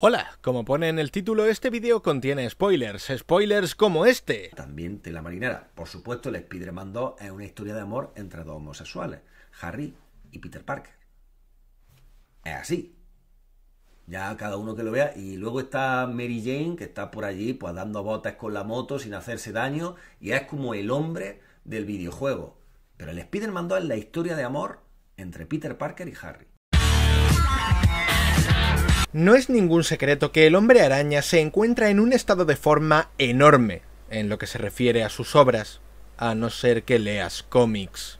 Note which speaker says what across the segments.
Speaker 1: Hola, como pone en el título, este vídeo contiene spoilers, spoilers como este. También la marinera. Por supuesto, el Spider-Man 2 es una historia de amor entre dos homosexuales, Harry y Peter Parker. Es así. Ya cada uno que lo vea. Y luego está Mary Jane, que está por allí, pues dando botas con la moto sin hacerse daño, y es como el hombre del videojuego. Pero el Spider-Man 2 es la historia de amor entre Peter Parker y Harry. No es ningún secreto que el hombre araña se encuentra en un estado de forma enorme en lo que se refiere a sus obras, a no ser que leas cómics.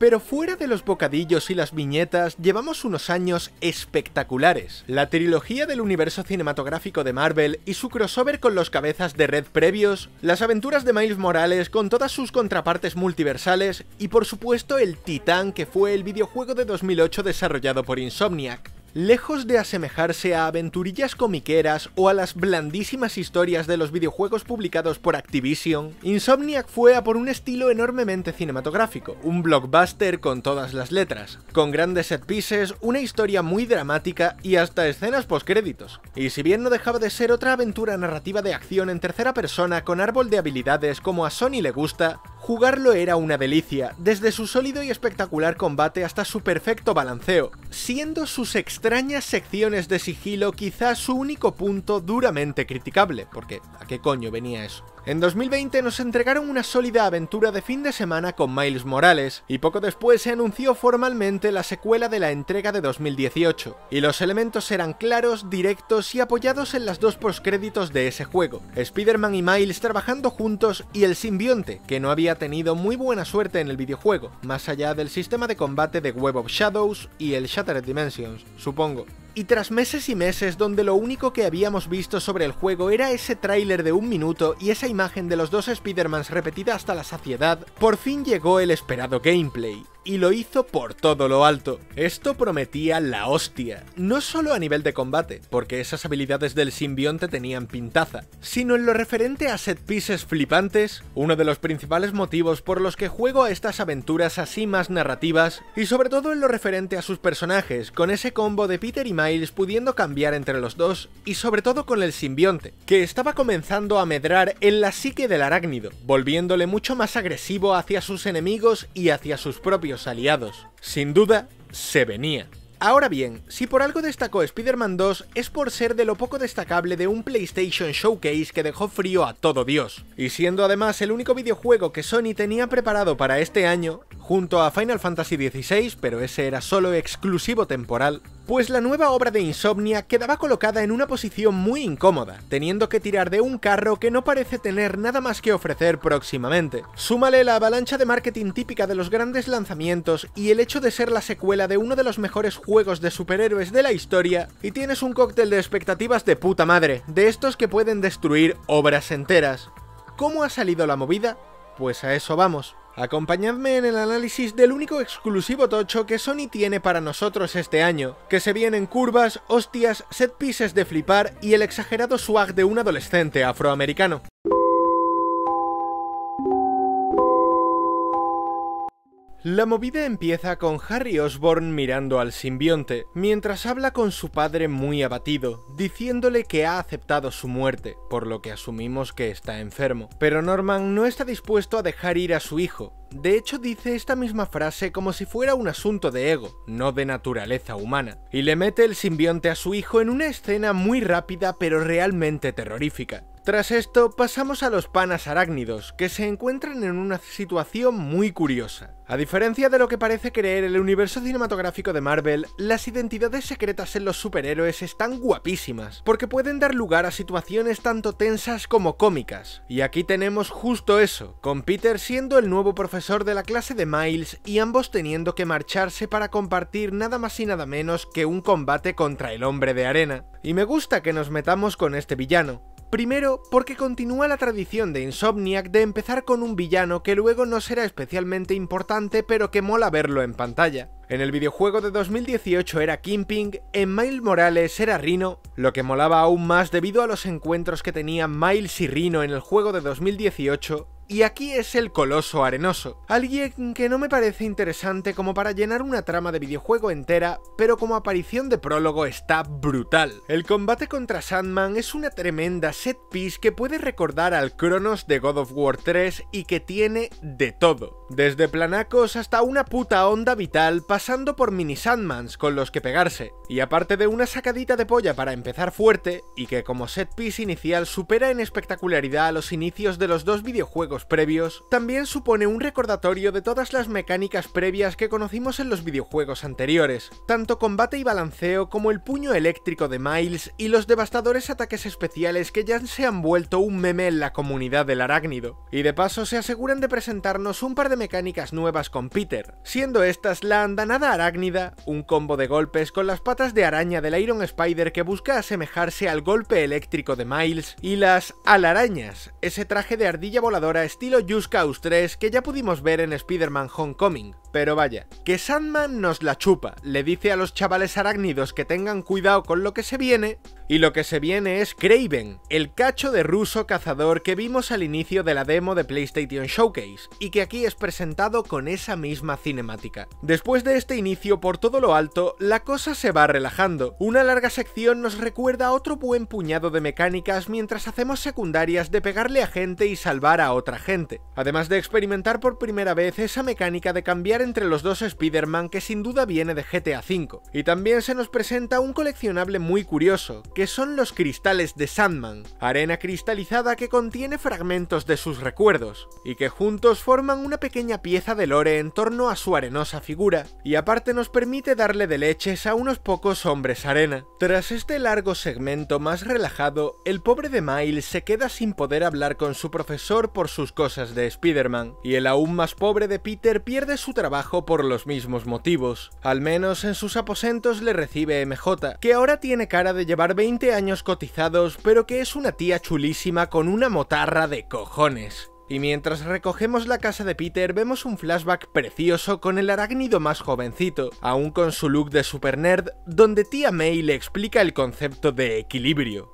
Speaker 1: Pero fuera de los bocadillos y las viñetas, llevamos unos años espectaculares. La trilogía del universo cinematográfico de Marvel y su crossover con los cabezas de red previos, las aventuras de Miles Morales con todas sus contrapartes multiversales y por supuesto el Titán que fue el videojuego de 2008 desarrollado por Insomniac. Lejos de asemejarse a aventurillas comiqueras o a las blandísimas historias de los videojuegos publicados por Activision, Insomniac fue a por un estilo enormemente cinematográfico, un blockbuster con todas las letras, con grandes set pieces, una historia muy dramática y hasta escenas postcréditos. Y si bien no dejaba de ser otra aventura narrativa de acción en tercera persona con árbol de habilidades como a Sony le gusta, Jugarlo era una delicia, desde su sólido y espectacular combate hasta su perfecto balanceo, siendo sus extrañas extrañas secciones de sigilo quizás su único punto duramente criticable, porque ¿a qué coño venía eso? En 2020 nos entregaron una sólida aventura de fin de semana con Miles Morales, y poco después se anunció formalmente la secuela de la entrega de 2018, y los elementos eran claros, directos y apoyados en las dos postcréditos de ese juego, Spider-Man y Miles trabajando juntos y el simbionte, que no había tenido muy buena suerte en el videojuego, más allá del sistema de combate de Web of Shadows y el Shattered Dimensions, supongo. Y tras meses y meses donde lo único que habíamos visto sobre el juego era ese tráiler de un minuto y esa imagen de los dos Spider-Mans repetida hasta la saciedad, por fin llegó el esperado gameplay y lo hizo por todo lo alto. Esto prometía la hostia, no solo a nivel de combate, porque esas habilidades del simbionte tenían pintaza, sino en lo referente a set pieces flipantes, uno de los principales motivos por los que juego a estas aventuras así más narrativas, y sobre todo en lo referente a sus personajes, con ese combo de Peter y Miles pudiendo cambiar entre los dos, y sobre todo con el simbionte, que estaba comenzando a medrar en la psique del arácnido, volviéndole mucho más agresivo hacia sus enemigos y hacia sus propios aliados. Sin duda, se venía. Ahora bien, si por algo destacó Spider-Man 2 es por ser de lo poco destacable de un PlayStation Showcase que dejó frío a todo Dios, y siendo además el único videojuego que Sony tenía preparado para este año, junto a Final Fantasy XVI, pero ese era solo exclusivo temporal, pues la nueva obra de Insomnia quedaba colocada en una posición muy incómoda, teniendo que tirar de un carro que no parece tener nada más que ofrecer próximamente. Súmale la avalancha de marketing típica de los grandes lanzamientos y el hecho de ser la secuela de uno de los mejores juegos de superhéroes de la historia, y tienes un cóctel de expectativas de puta madre, de estos que pueden destruir obras enteras. ¿Cómo ha salido la movida? Pues a eso vamos. Acompañadme en el análisis del único exclusivo tocho que Sony tiene para nosotros este año, que se vienen curvas, hostias, set pieces de flipar y el exagerado swag de un adolescente afroamericano. La movida empieza con Harry Osborn mirando al simbionte, mientras habla con su padre muy abatido, diciéndole que ha aceptado su muerte, por lo que asumimos que está enfermo. Pero Norman no está dispuesto a dejar ir a su hijo. De hecho dice esta misma frase como si fuera un asunto de ego, no de naturaleza humana, y le mete el simbionte a su hijo en una escena muy rápida pero realmente terrorífica. Tras esto pasamos a los panas arácnidos, que se encuentran en una situación muy curiosa. A diferencia de lo que parece creer el universo cinematográfico de Marvel, las identidades secretas en los superhéroes están guapísimas, porque pueden dar lugar a situaciones tanto tensas como cómicas. Y aquí tenemos justo eso, con Peter siendo el nuevo profesor de la clase de Miles y ambos teniendo que marcharse para compartir nada más y nada menos que un combate contra el hombre de arena. Y me gusta que nos metamos con este villano, Primero, porque continúa la tradición de Insomniac de empezar con un villano que luego no será especialmente importante pero que mola verlo en pantalla. En el videojuego de 2018 era Kimping, en Miles Morales era Rino, lo que molaba aún más debido a los encuentros que tenían Miles y Rino en el juego de 2018 y aquí es el coloso arenoso, alguien que no me parece interesante como para llenar una trama de videojuego entera, pero como aparición de prólogo está brutal. El combate contra Sandman es una tremenda set piece que puede recordar al Cronos de God of War 3 y que tiene de todo. Desde planacos hasta una puta onda vital pasando por mini Sandmans con los que pegarse. Y aparte de una sacadita de polla para empezar fuerte, y que como set piece inicial supera en espectacularidad a los inicios de los dos videojuegos previos, también supone un recordatorio de todas las mecánicas previas que conocimos en los videojuegos anteriores, tanto combate y balanceo como el puño eléctrico de Miles y los devastadores ataques especiales que ya se han vuelto un meme en la comunidad del arácnido. Y de paso se aseguran de presentarnos un par de mecánicas nuevas con Peter, siendo estas la andanada arácnida, un combo de golpes con las patas de araña del Iron Spider que busca asemejarse al golpe eléctrico de Miles, y las alarañas, ese traje de ardilla voladora estilo Just Cause 3 que ya pudimos ver en Spider-Man Homecoming. Pero vaya, que Sandman nos la chupa, le dice a los chavales arácnidos que tengan cuidado con lo que se viene, y lo que se viene es Craven, el cacho de ruso cazador que vimos al inicio de la demo de PlayStation Showcase, y que aquí es presentado con esa misma cinemática. Después de este inicio por todo lo alto, la cosa se va relajando, una larga sección nos recuerda otro buen puñado de mecánicas mientras hacemos secundarias de pegarle a gente y salvar a otra gente, además de experimentar por primera vez esa mecánica de cambiar entre los dos Spider-Man que sin duda viene de GTA V. Y también se nos presenta un coleccionable muy curioso, que son los cristales de Sandman, arena cristalizada que contiene fragmentos de sus recuerdos, y que juntos forman una pequeña pieza de lore en torno a su arenosa figura, y aparte nos permite darle de leches a unos pocos hombres arena. Tras este largo segmento más relajado, el pobre de Miles se queda sin poder hablar con su profesor por sus cosas de Spider-Man, y el aún más pobre de Peter pierde su trabajo por los mismos motivos. Al menos en sus aposentos le recibe MJ, que ahora tiene cara de llevar 20 años cotizados, pero que es una tía chulísima con una motarra de cojones. Y mientras recogemos la casa de Peter vemos un flashback precioso con el arácnido más jovencito, aún con su look de super nerd, donde tía May le explica el concepto de equilibrio.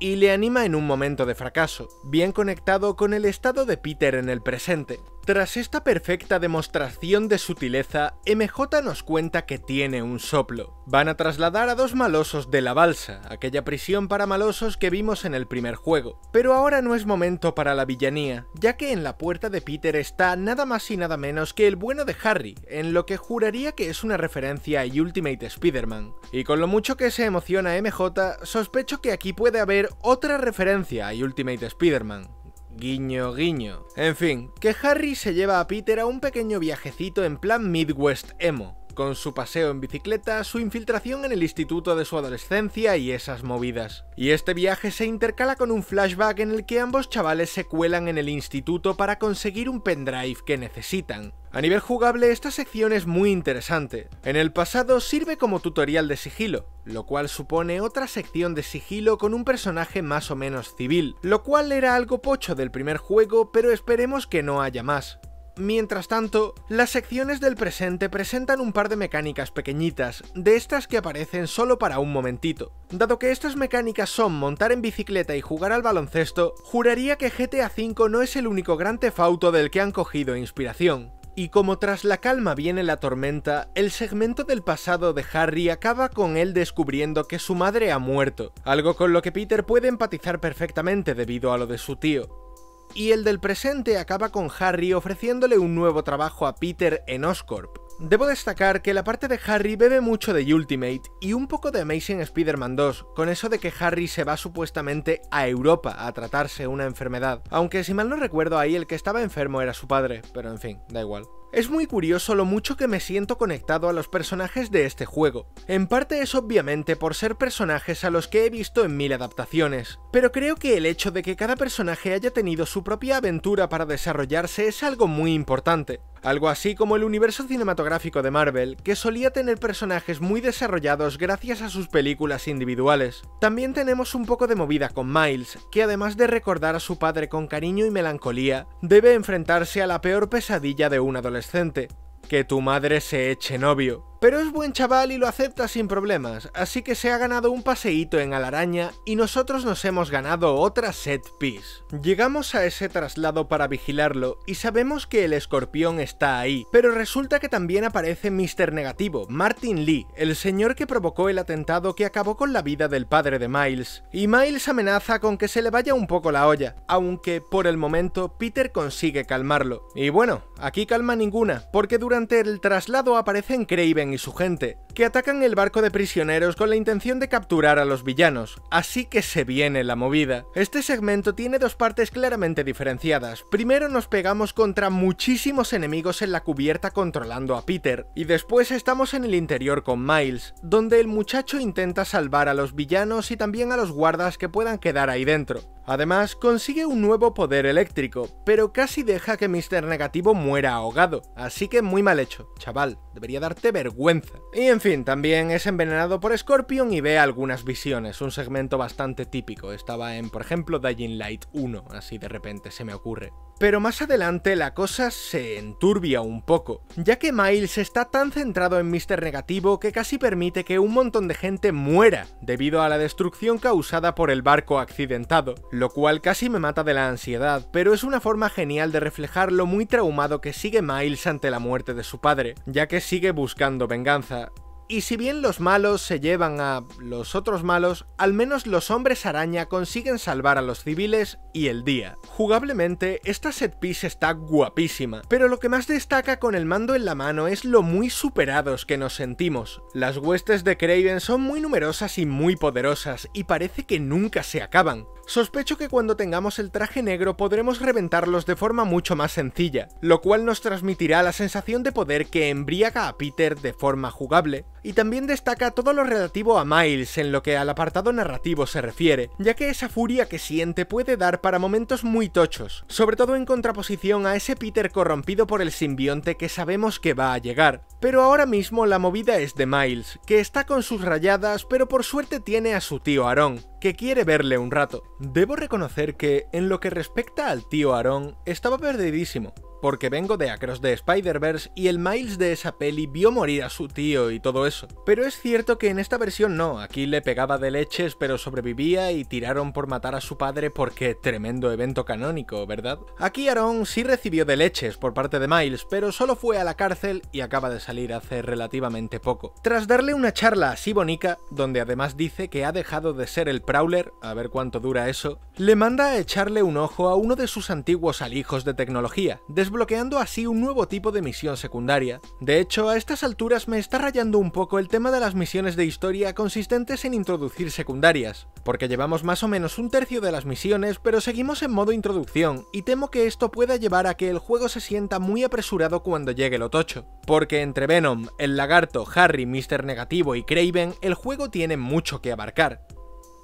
Speaker 1: Y le anima en un momento de fracaso, bien conectado con el estado de Peter en el presente. Tras esta perfecta demostración de sutileza, MJ nos cuenta que tiene un soplo. Van a trasladar a dos malosos de la balsa, aquella prisión para malosos que vimos en el primer juego. Pero ahora no es momento para la villanía, ya que en la puerta de Peter está nada más y nada menos que el bueno de Harry, en lo que juraría que es una referencia a Ultimate Spider-Man. Y con lo mucho que se emociona MJ, sospecho que aquí puede haber otra referencia a Ultimate Spider-Man. Guiño, guiño. En fin, que Harry se lleva a Peter a un pequeño viajecito en plan Midwest emo con su paseo en bicicleta, su infiltración en el instituto de su adolescencia y esas movidas. Y este viaje se intercala con un flashback en el que ambos chavales se cuelan en el instituto para conseguir un pendrive que necesitan. A nivel jugable esta sección es muy interesante. En el pasado sirve como tutorial de sigilo, lo cual supone otra sección de sigilo con un personaje más o menos civil, lo cual era algo pocho del primer juego, pero esperemos que no haya más. Mientras tanto, las secciones del presente presentan un par de mecánicas pequeñitas, de estas que aparecen solo para un momentito. Dado que estas mecánicas son montar en bicicleta y jugar al baloncesto, juraría que GTA V no es el único gran tefauto del que han cogido inspiración. Y como tras la calma viene la tormenta, el segmento del pasado de Harry acaba con él descubriendo que su madre ha muerto, algo con lo que Peter puede empatizar perfectamente debido a lo de su tío y el del presente acaba con Harry ofreciéndole un nuevo trabajo a Peter en Oscorp. Debo destacar que la parte de Harry bebe mucho de Ultimate y un poco de Amazing Spider-Man 2, con eso de que Harry se va supuestamente a Europa a tratarse una enfermedad, aunque si mal no recuerdo ahí el que estaba enfermo era su padre, pero en fin, da igual. Es muy curioso lo mucho que me siento conectado a los personajes de este juego. En parte es obviamente por ser personajes a los que he visto en mil adaptaciones, pero creo que el hecho de que cada personaje haya tenido su propia aventura para desarrollarse es algo muy importante. Algo así como el universo cinematográfico de Marvel, que solía tener personajes muy desarrollados gracias a sus películas individuales. También tenemos un poco de movida con Miles, que además de recordar a su padre con cariño y melancolía, debe enfrentarse a la peor pesadilla de un adolescente que tu madre se eche novio pero es buen chaval y lo acepta sin problemas, así que se ha ganado un paseíto en Alaraña y nosotros nos hemos ganado otra set piece. Llegamos a ese traslado para vigilarlo y sabemos que el escorpión está ahí, pero resulta que también aparece Mr. Negativo, Martin Lee, el señor que provocó el atentado que acabó con la vida del padre de Miles. Y Miles amenaza con que se le vaya un poco la olla, aunque por el momento Peter consigue calmarlo. Y bueno, aquí calma ninguna, porque durante el traslado aparecen Craven y su gente, que atacan el barco de prisioneros con la intención de capturar a los villanos, así que se viene la movida. Este segmento tiene dos partes claramente diferenciadas. Primero nos pegamos contra muchísimos enemigos en la cubierta controlando a Peter, y después estamos en el interior con Miles, donde el muchacho intenta salvar a los villanos y también a los guardas que puedan quedar ahí dentro. Además, consigue un nuevo poder eléctrico, pero casi deja que Mr. Negativo muera ahogado, así que muy mal hecho, chaval. Debería darte vergüenza. Y en fin, también es envenenado por Scorpion y ve algunas visiones, un segmento bastante típico, estaba en, por ejemplo, Dying Light 1, así de repente se me ocurre. Pero más adelante la cosa se enturbia un poco, ya que Miles está tan centrado en Mister Negativo que casi permite que un montón de gente muera debido a la destrucción causada por el barco accidentado, lo cual casi me mata de la ansiedad, pero es una forma genial de reflejar lo muy traumado que sigue Miles ante la muerte de su padre, ya que sigue buscando venganza y si bien los malos se llevan a los otros malos, al menos los hombres araña consiguen salvar a los civiles y el día. Jugablemente, esta set piece está guapísima, pero lo que más destaca con el mando en la mano es lo muy superados que nos sentimos. Las huestes de Kraven son muy numerosas y muy poderosas, y parece que nunca se acaban. Sospecho que cuando tengamos el traje negro podremos reventarlos de forma mucho más sencilla, lo cual nos transmitirá la sensación de poder que embriaga a Peter de forma jugable, y también destaca todo lo relativo a Miles en lo que al apartado narrativo se refiere, ya que esa furia que siente puede dar para momentos muy tochos, sobre todo en contraposición a ese Peter corrompido por el simbionte que sabemos que va a llegar. Pero ahora mismo la movida es de Miles, que está con sus rayadas pero por suerte tiene a su tío Aaron, que quiere verle un rato. Debo reconocer que, en lo que respecta al tío Aarón, estaba perdidísimo porque vengo de Across the Spider-Verse y el Miles de esa peli vio morir a su tío y todo eso. Pero es cierto que en esta versión no, aquí le pegaba de leches pero sobrevivía y tiraron por matar a su padre porque tremendo evento canónico, ¿verdad? Aquí Aaron sí recibió de leches por parte de Miles, pero solo fue a la cárcel y acaba de salir hace relativamente poco. Tras darle una charla así bonica, donde además dice que ha dejado de ser el Prowler, a ver cuánto dura eso, le manda a echarle un ojo a uno de sus antiguos alijos de tecnología, bloqueando así un nuevo tipo de misión secundaria. De hecho, a estas alturas me está rayando un poco el tema de las misiones de historia consistentes en introducir secundarias, porque llevamos más o menos un tercio de las misiones, pero seguimos en modo introducción, y temo que esto pueda llevar a que el juego se sienta muy apresurado cuando llegue el otocho. Porque entre Venom, el lagarto, Harry, Mr. Negativo y Craven, el juego tiene mucho que abarcar.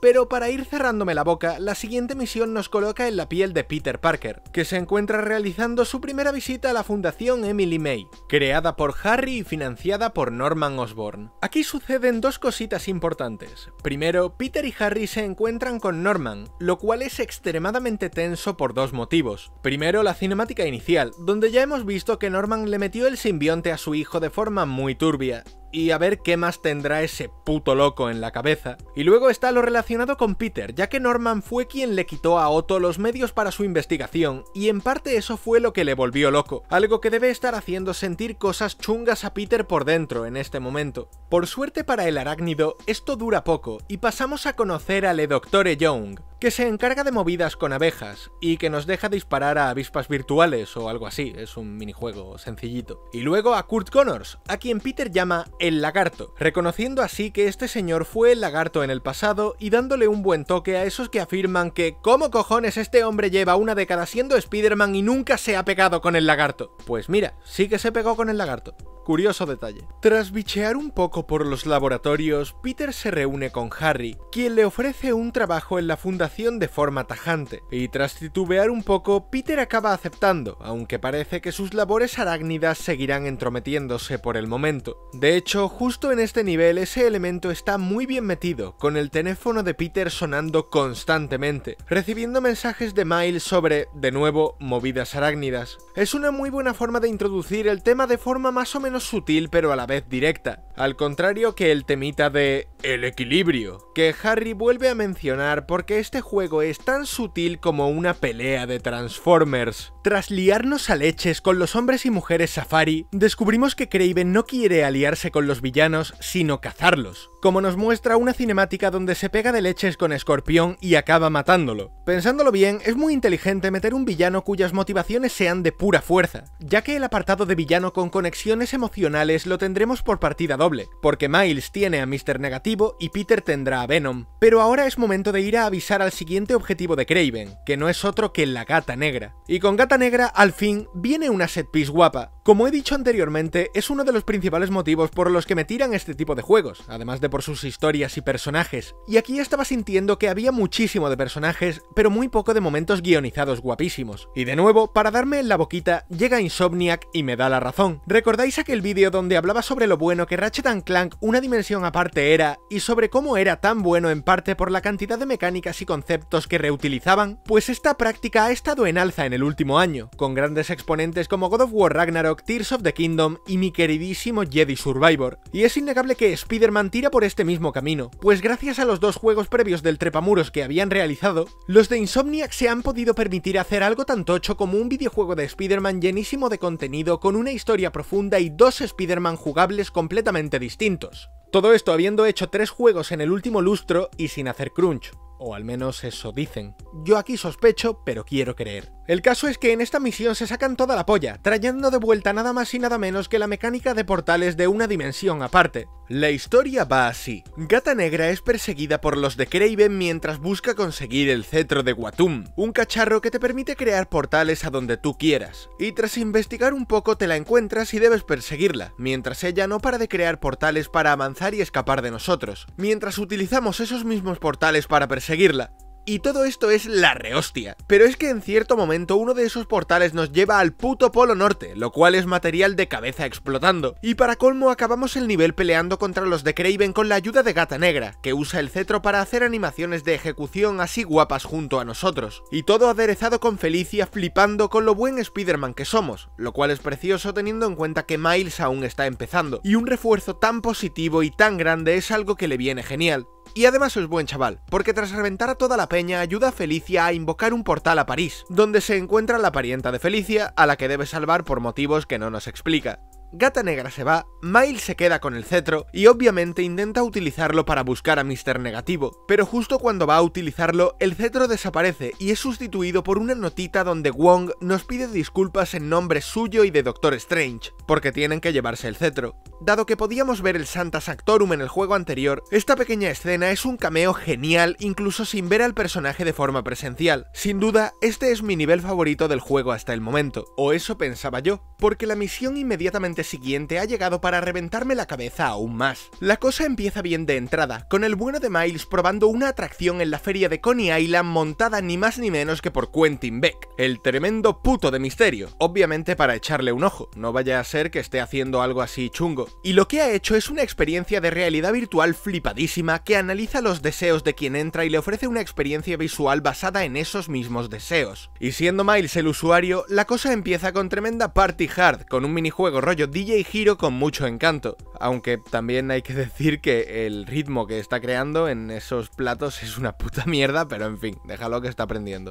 Speaker 1: Pero para ir cerrándome la boca, la siguiente misión nos coloca en la piel de Peter Parker, que se encuentra realizando su primera visita a la Fundación Emily May, creada por Harry y financiada por Norman Osborn. Aquí suceden dos cositas importantes. Primero, Peter y Harry se encuentran con Norman, lo cual es extremadamente tenso por dos motivos. Primero, la cinemática inicial, donde ya hemos visto que Norman le metió el simbionte a su hijo de forma muy turbia, y a ver qué más tendrá ese puto loco en la cabeza. Y luego está lo relacionado con Peter, ya que Norman fue quien le quitó a Otto los medios para su investigación, y en parte eso fue lo que le volvió loco, algo que debe estar haciendo sentir cosas chungas a Peter por dentro en este momento. Por suerte para el arácnido, esto dura poco, y pasamos a conocer al e Doctor Young, que se encarga de movidas con abejas y que nos deja disparar a avispas virtuales o algo así, es un minijuego sencillito. Y luego a Kurt Connors, a quien Peter llama el lagarto, reconociendo así que este señor fue el lagarto en el pasado y dándole un buen toque a esos que afirman que ¿cómo cojones este hombre lleva una década siendo Spider-Man y nunca se ha pegado con el lagarto? Pues mira, sí que se pegó con el lagarto. Curioso detalle. Tras bichear un poco por los laboratorios, Peter se reúne con Harry, quien le ofrece un trabajo en la fundación de forma tajante, y tras titubear un poco, Peter acaba aceptando, aunque parece que sus labores arácnidas seguirán entrometiéndose por el momento. De hecho, justo en este nivel ese elemento está muy bien metido, con el teléfono de Peter sonando constantemente, recibiendo mensajes de mail sobre, de nuevo, movidas arácnidas. Es una muy buena forma de introducir el tema de forma más o menos sutil pero a la vez directa al contrario que el temita de el equilibrio, que Harry vuelve a mencionar porque este juego es tan sutil como una pelea de Transformers. Tras liarnos a leches con los hombres y mujeres safari, descubrimos que Craven no quiere aliarse con los villanos, sino cazarlos, como nos muestra una cinemática donde se pega de leches con Escorpión y acaba matándolo. Pensándolo bien, es muy inteligente meter un villano cuyas motivaciones sean de pura fuerza, ya que el apartado de villano con conexiones emocionales lo tendremos por partida doble porque Miles tiene a Mr. Negativo y Peter tendrá a Venom. Pero ahora es momento de ir a avisar al siguiente objetivo de Kraven, que no es otro que la gata negra. Y con gata negra, al fin, viene una set piece guapa, como he dicho anteriormente, es uno de los principales motivos por los que me tiran este tipo de juegos, además de por sus historias y personajes, y aquí estaba sintiendo que había muchísimo de personajes, pero muy poco de momentos guionizados guapísimos. Y de nuevo, para darme en la boquita, llega Insomniac y me da la razón. ¿Recordáis aquel vídeo donde hablaba sobre lo bueno que Ratchet Clank una dimensión aparte era, y sobre cómo era tan bueno en parte por la cantidad de mecánicas y conceptos que reutilizaban? Pues esta práctica ha estado en alza en el último año, con grandes exponentes como God of War Ragnarok Tears of the Kingdom y mi queridísimo Jedi Survivor. Y es innegable que Spider-Man tira por este mismo camino, pues gracias a los dos juegos previos del trepamuros que habían realizado, los de Insomniac se han podido permitir hacer algo tan tocho como un videojuego de Spider-Man llenísimo de contenido con una historia profunda y dos Spider-Man jugables completamente distintos. Todo esto habiendo hecho tres juegos en el último lustro y sin hacer crunch. O al menos eso dicen. Yo aquí sospecho, pero quiero creer. El caso es que en esta misión se sacan toda la polla, trayendo de vuelta nada más y nada menos que la mecánica de portales de una dimensión aparte. La historia va así. Gata Negra es perseguida por los de Kraven mientras busca conseguir el cetro de Watum, un cacharro que te permite crear portales a donde tú quieras. Y tras investigar un poco te la encuentras y debes perseguirla, mientras ella no para de crear portales para avanzar y escapar de nosotros, mientras utilizamos esos mismos portales para perseguirla. Y todo esto es la rehostia. Pero es que en cierto momento uno de esos portales nos lleva al puto polo norte, lo cual es material de cabeza explotando. Y para colmo acabamos el nivel peleando contra los de Kraven con la ayuda de Gata Negra, que usa el cetro para hacer animaciones de ejecución así guapas junto a nosotros. Y todo aderezado con Felicia flipando con lo buen Spider-Man que somos, lo cual es precioso teniendo en cuenta que Miles aún está empezando. Y un refuerzo tan positivo y tan grande es algo que le viene genial. Y además es buen chaval, porque tras reventar a toda la peña ayuda a Felicia a invocar un portal a París, donde se encuentra la parienta de Felicia, a la que debe salvar por motivos que no nos explica. Gata Negra se va, Miles se queda con el cetro y obviamente intenta utilizarlo para buscar a Mr. Negativo, pero justo cuando va a utilizarlo, el cetro desaparece y es sustituido por una notita donde Wong nos pide disculpas en nombre suyo y de Doctor Strange, porque tienen que llevarse el cetro. Dado que podíamos ver el Santa Sactorum en el juego anterior, esta pequeña escena es un cameo genial incluso sin ver al personaje de forma presencial. Sin duda, este es mi nivel favorito del juego hasta el momento, o eso pensaba yo, porque la misión inmediatamente siguiente ha llegado para reventarme la cabeza aún más. La cosa empieza bien de entrada, con el bueno de Miles probando una atracción en la feria de Coney Island montada ni más ni menos que por Quentin Beck, el tremendo puto de misterio, obviamente para echarle un ojo, no vaya a ser que esté haciendo algo así chungo. Y lo que ha hecho es una experiencia de realidad virtual flipadísima que analiza los deseos de quien entra y le ofrece una experiencia visual basada en esos mismos deseos. Y siendo Miles el usuario, la cosa empieza con tremenda party hard, con un minijuego rollo DJ Giro con mucho encanto, aunque también hay que decir que el ritmo que está creando en esos platos es una puta mierda, pero en fin, déjalo que está aprendiendo.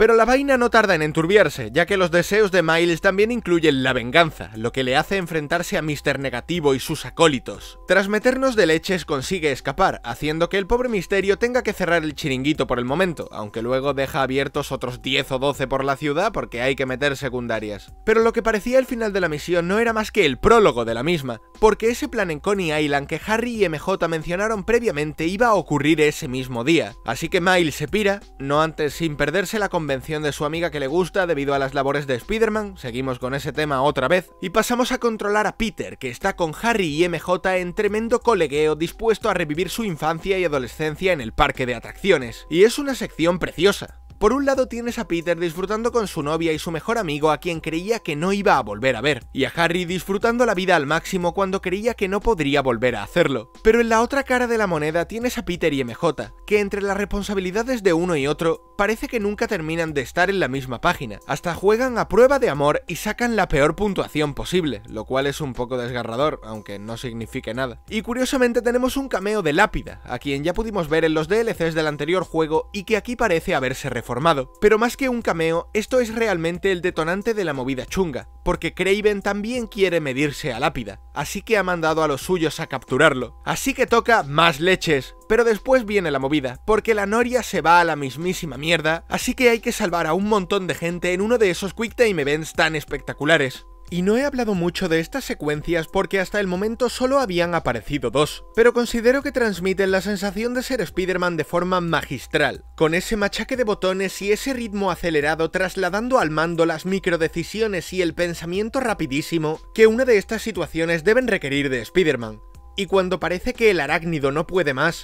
Speaker 1: Pero la vaina no tarda en enturbiarse, ya que los deseos de Miles también incluyen la venganza, lo que le hace enfrentarse a Mister Negativo y sus acólitos. Tras meternos de leches consigue escapar, haciendo que el pobre Misterio tenga que cerrar el chiringuito por el momento, aunque luego deja abiertos otros 10 o 12 por la ciudad porque hay que meter secundarias. Pero lo que parecía el final de la misión no era más que el prólogo de la misma, porque ese plan en Coney Island que Harry y MJ mencionaron previamente iba a ocurrir ese mismo día. Así que Miles se pira, no antes sin perderse la conversación de su amiga que le gusta debido a las labores de Spider-Man, seguimos con ese tema otra vez, y pasamos a controlar a Peter, que está con Harry y MJ en tremendo colegueo dispuesto a revivir su infancia y adolescencia en el parque de atracciones, y es una sección preciosa. Por un lado tienes a Peter disfrutando con su novia y su mejor amigo a quien creía que no iba a volver a ver, y a Harry disfrutando la vida al máximo cuando creía que no podría volver a hacerlo. Pero en la otra cara de la moneda tienes a Peter y MJ, que entre las responsabilidades de uno y otro, parece que nunca terminan de estar en la misma página, hasta juegan a prueba de amor y sacan la peor puntuación posible, lo cual es un poco desgarrador, aunque no signifique nada. Y curiosamente tenemos un cameo de Lápida, a quien ya pudimos ver en los DLCs del anterior juego y que aquí parece haberse reforzado pero más que un cameo, esto es realmente el detonante de la movida chunga, porque Craven también quiere medirse a Lápida, así que ha mandado a los suyos a capturarlo. Así que toca más leches, pero después viene la movida, porque la noria se va a la mismísima mierda, así que hay que salvar a un montón de gente en uno de esos quick time events tan espectaculares. Y no he hablado mucho de estas secuencias porque hasta el momento solo habían aparecido dos, pero considero que transmiten la sensación de ser Spider-Man de forma magistral, con ese machaque de botones y ese ritmo acelerado trasladando al mando las microdecisiones y el pensamiento rapidísimo que una de estas situaciones deben requerir de Spider-Man. Y cuando parece que el arácnido no puede más,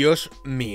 Speaker 1: Dios mío.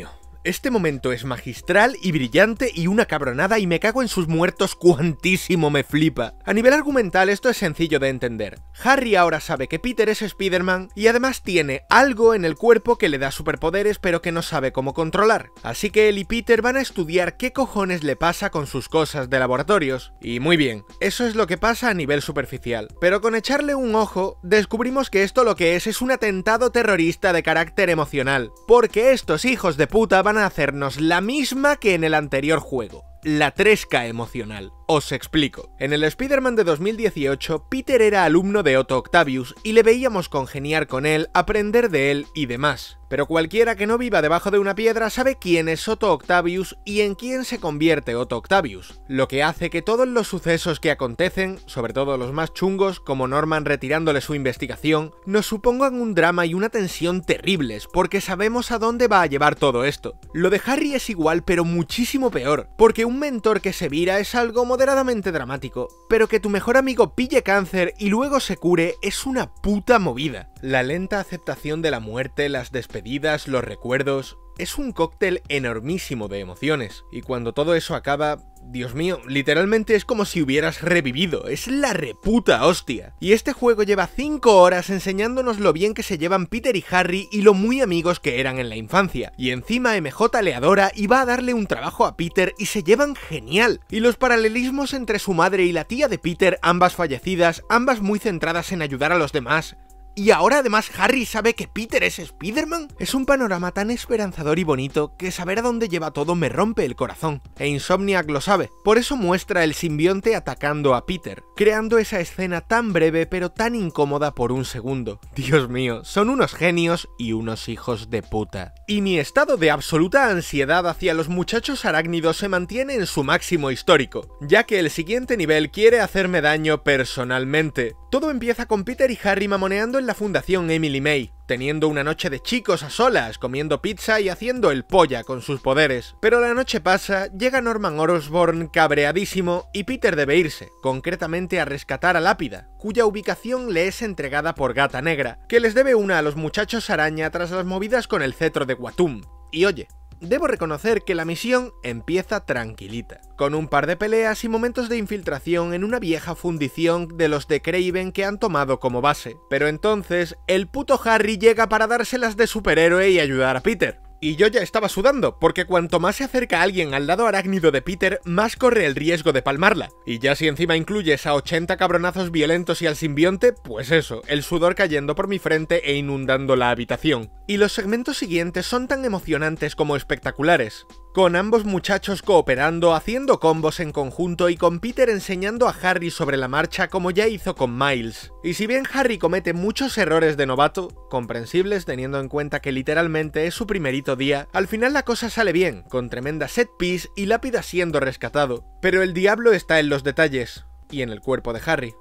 Speaker 1: Este momento es magistral y brillante y una cabronada y me cago en sus muertos cuantísimo me flipa. A nivel argumental esto es sencillo de entender. Harry ahora sabe que Peter es Spider-Man y además tiene algo en el cuerpo que le da superpoderes pero que no sabe cómo controlar. Así que él y Peter van a estudiar qué cojones le pasa con sus cosas de laboratorios. Y muy bien, eso es lo que pasa a nivel superficial. Pero con echarle un ojo, descubrimos que esto lo que es es un atentado terrorista de carácter emocional. Porque estos hijos de puta van a hacernos la misma que en el anterior juego la tresca emocional. Os explico. En el Spider-Man de 2018, Peter era alumno de Otto Octavius y le veíamos congeniar con él, aprender de él y demás. Pero cualquiera que no viva debajo de una piedra sabe quién es Otto Octavius y en quién se convierte Otto Octavius, lo que hace que todos los sucesos que acontecen, sobre todo los más chungos, como Norman retirándole su investigación, nos supongan un drama y una tensión terribles, porque sabemos a dónde va a llevar todo esto. Lo de Harry es igual, pero muchísimo peor, porque un un mentor que se vira es algo moderadamente dramático, pero que tu mejor amigo pille cáncer y luego se cure es una puta movida. La lenta aceptación de la muerte, las despedidas, los recuerdos, es un cóctel enormísimo de emociones, y cuando todo eso acaba, Dios mío, literalmente es como si hubieras revivido, es la reputa hostia. Y este juego lleva 5 horas enseñándonos lo bien que se llevan Peter y Harry y lo muy amigos que eran en la infancia. Y encima MJ le adora y va a darle un trabajo a Peter y se llevan genial. Y los paralelismos entre su madre y la tía de Peter, ambas fallecidas, ambas muy centradas en ayudar a los demás, y ahora además Harry sabe que Peter es Spider-Man. Es un panorama tan esperanzador y bonito que saber a dónde lleva todo me rompe el corazón. E Insomniac lo sabe, por eso muestra el simbionte atacando a Peter, creando esa escena tan breve pero tan incómoda por un segundo. Dios mío, son unos genios y unos hijos de puta. Y mi estado de absoluta ansiedad hacia los muchachos arácnidos se mantiene en su máximo histórico, ya que el siguiente nivel quiere hacerme daño personalmente. Todo empieza con Peter y Harry mamoneando en la fundación Emily May, teniendo una noche de chicos a solas, comiendo pizza y haciendo el polla con sus poderes. Pero la noche pasa, llega Norman Osborn cabreadísimo y Peter debe irse, concretamente a rescatar a Lápida, cuya ubicación le es entregada por Gata Negra, que les debe una a los muchachos araña tras las movidas con el cetro de Watum. Y oye, Debo reconocer que la misión empieza tranquilita, con un par de peleas y momentos de infiltración en una vieja fundición de los de Craven que han tomado como base. Pero entonces, el puto Harry llega para dárselas de superhéroe y ayudar a Peter. Y yo ya estaba sudando, porque cuanto más se acerca alguien al lado arácnido de Peter, más corre el riesgo de palmarla. Y ya si encima incluyes a 80 cabronazos violentos y al simbionte, pues eso, el sudor cayendo por mi frente e inundando la habitación. Y los segmentos siguientes son tan emocionantes como espectaculares con ambos muchachos cooperando, haciendo combos en conjunto y con Peter enseñando a Harry sobre la marcha como ya hizo con Miles. Y si bien Harry comete muchos errores de novato, comprensibles teniendo en cuenta que literalmente es su primerito día, al final la cosa sale bien, con tremenda set piece y lápida siendo rescatado. Pero el diablo está en los detalles, y en el cuerpo de Harry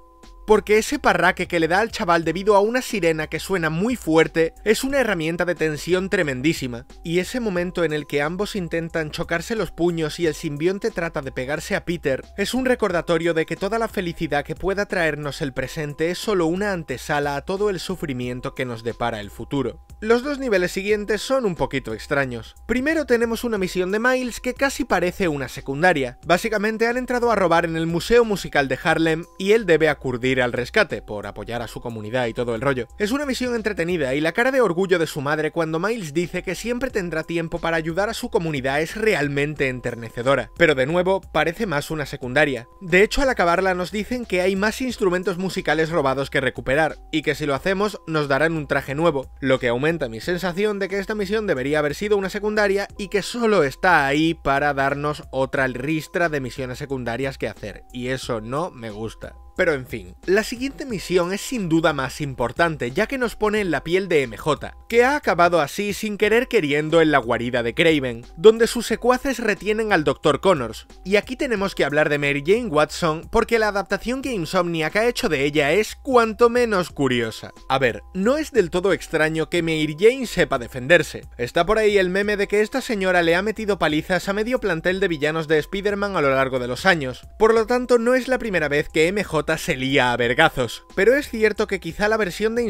Speaker 1: porque ese parraque que le da al chaval debido a una sirena que suena muy fuerte es una herramienta de tensión tremendísima, y ese momento en el que ambos intentan chocarse los puños y el simbionte trata de pegarse a Peter, es un recordatorio de que toda la felicidad que pueda traernos el presente es solo una antesala a todo el sufrimiento que nos depara el futuro. Los dos niveles siguientes son un poquito extraños. Primero tenemos una misión de Miles que casi parece una secundaria. Básicamente han entrado a robar en el Museo Musical de Harlem y él debe acudir al rescate, por apoyar a su comunidad y todo el rollo. Es una misión entretenida y la cara de orgullo de su madre cuando Miles dice que siempre tendrá tiempo para ayudar a su comunidad es realmente enternecedora. Pero de nuevo, parece más una secundaria. De hecho, al acabarla nos dicen que hay más instrumentos musicales robados que recuperar, y que si lo hacemos nos darán un traje nuevo, lo que aumenta mi sensación de que esta misión debería haber sido una secundaria y que solo está ahí para darnos otra ristra de misiones secundarias que hacer, y eso no me gusta. Pero en fin, la siguiente misión es sin duda más importante, ya que nos pone en la piel de MJ, que ha acabado así sin querer queriendo en la guarida de Craven, donde sus secuaces retienen al Dr. Connors. Y aquí tenemos que hablar de Mary Jane Watson, porque la adaptación que Insomniac ha hecho de ella es cuanto menos curiosa. A ver, no es del todo extraño que Mary Jane sepa defenderse. Está por ahí el meme de que esta señora le ha metido palizas a medio plantel de villanos de Spider-Man a lo largo de los años. Por lo tanto, no es la primera vez que MJ se lía a vergazos, pero es cierto que quizá la versión de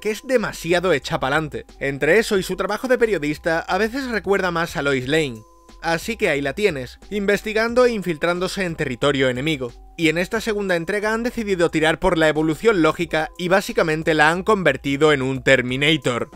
Speaker 1: que es demasiado hecha Entre eso y su trabajo de periodista, a veces recuerda más a Lois Lane. Así que ahí la tienes, investigando e infiltrándose en territorio enemigo. Y en esta segunda entrega han decidido tirar por la evolución lógica y básicamente la han convertido en un Terminator.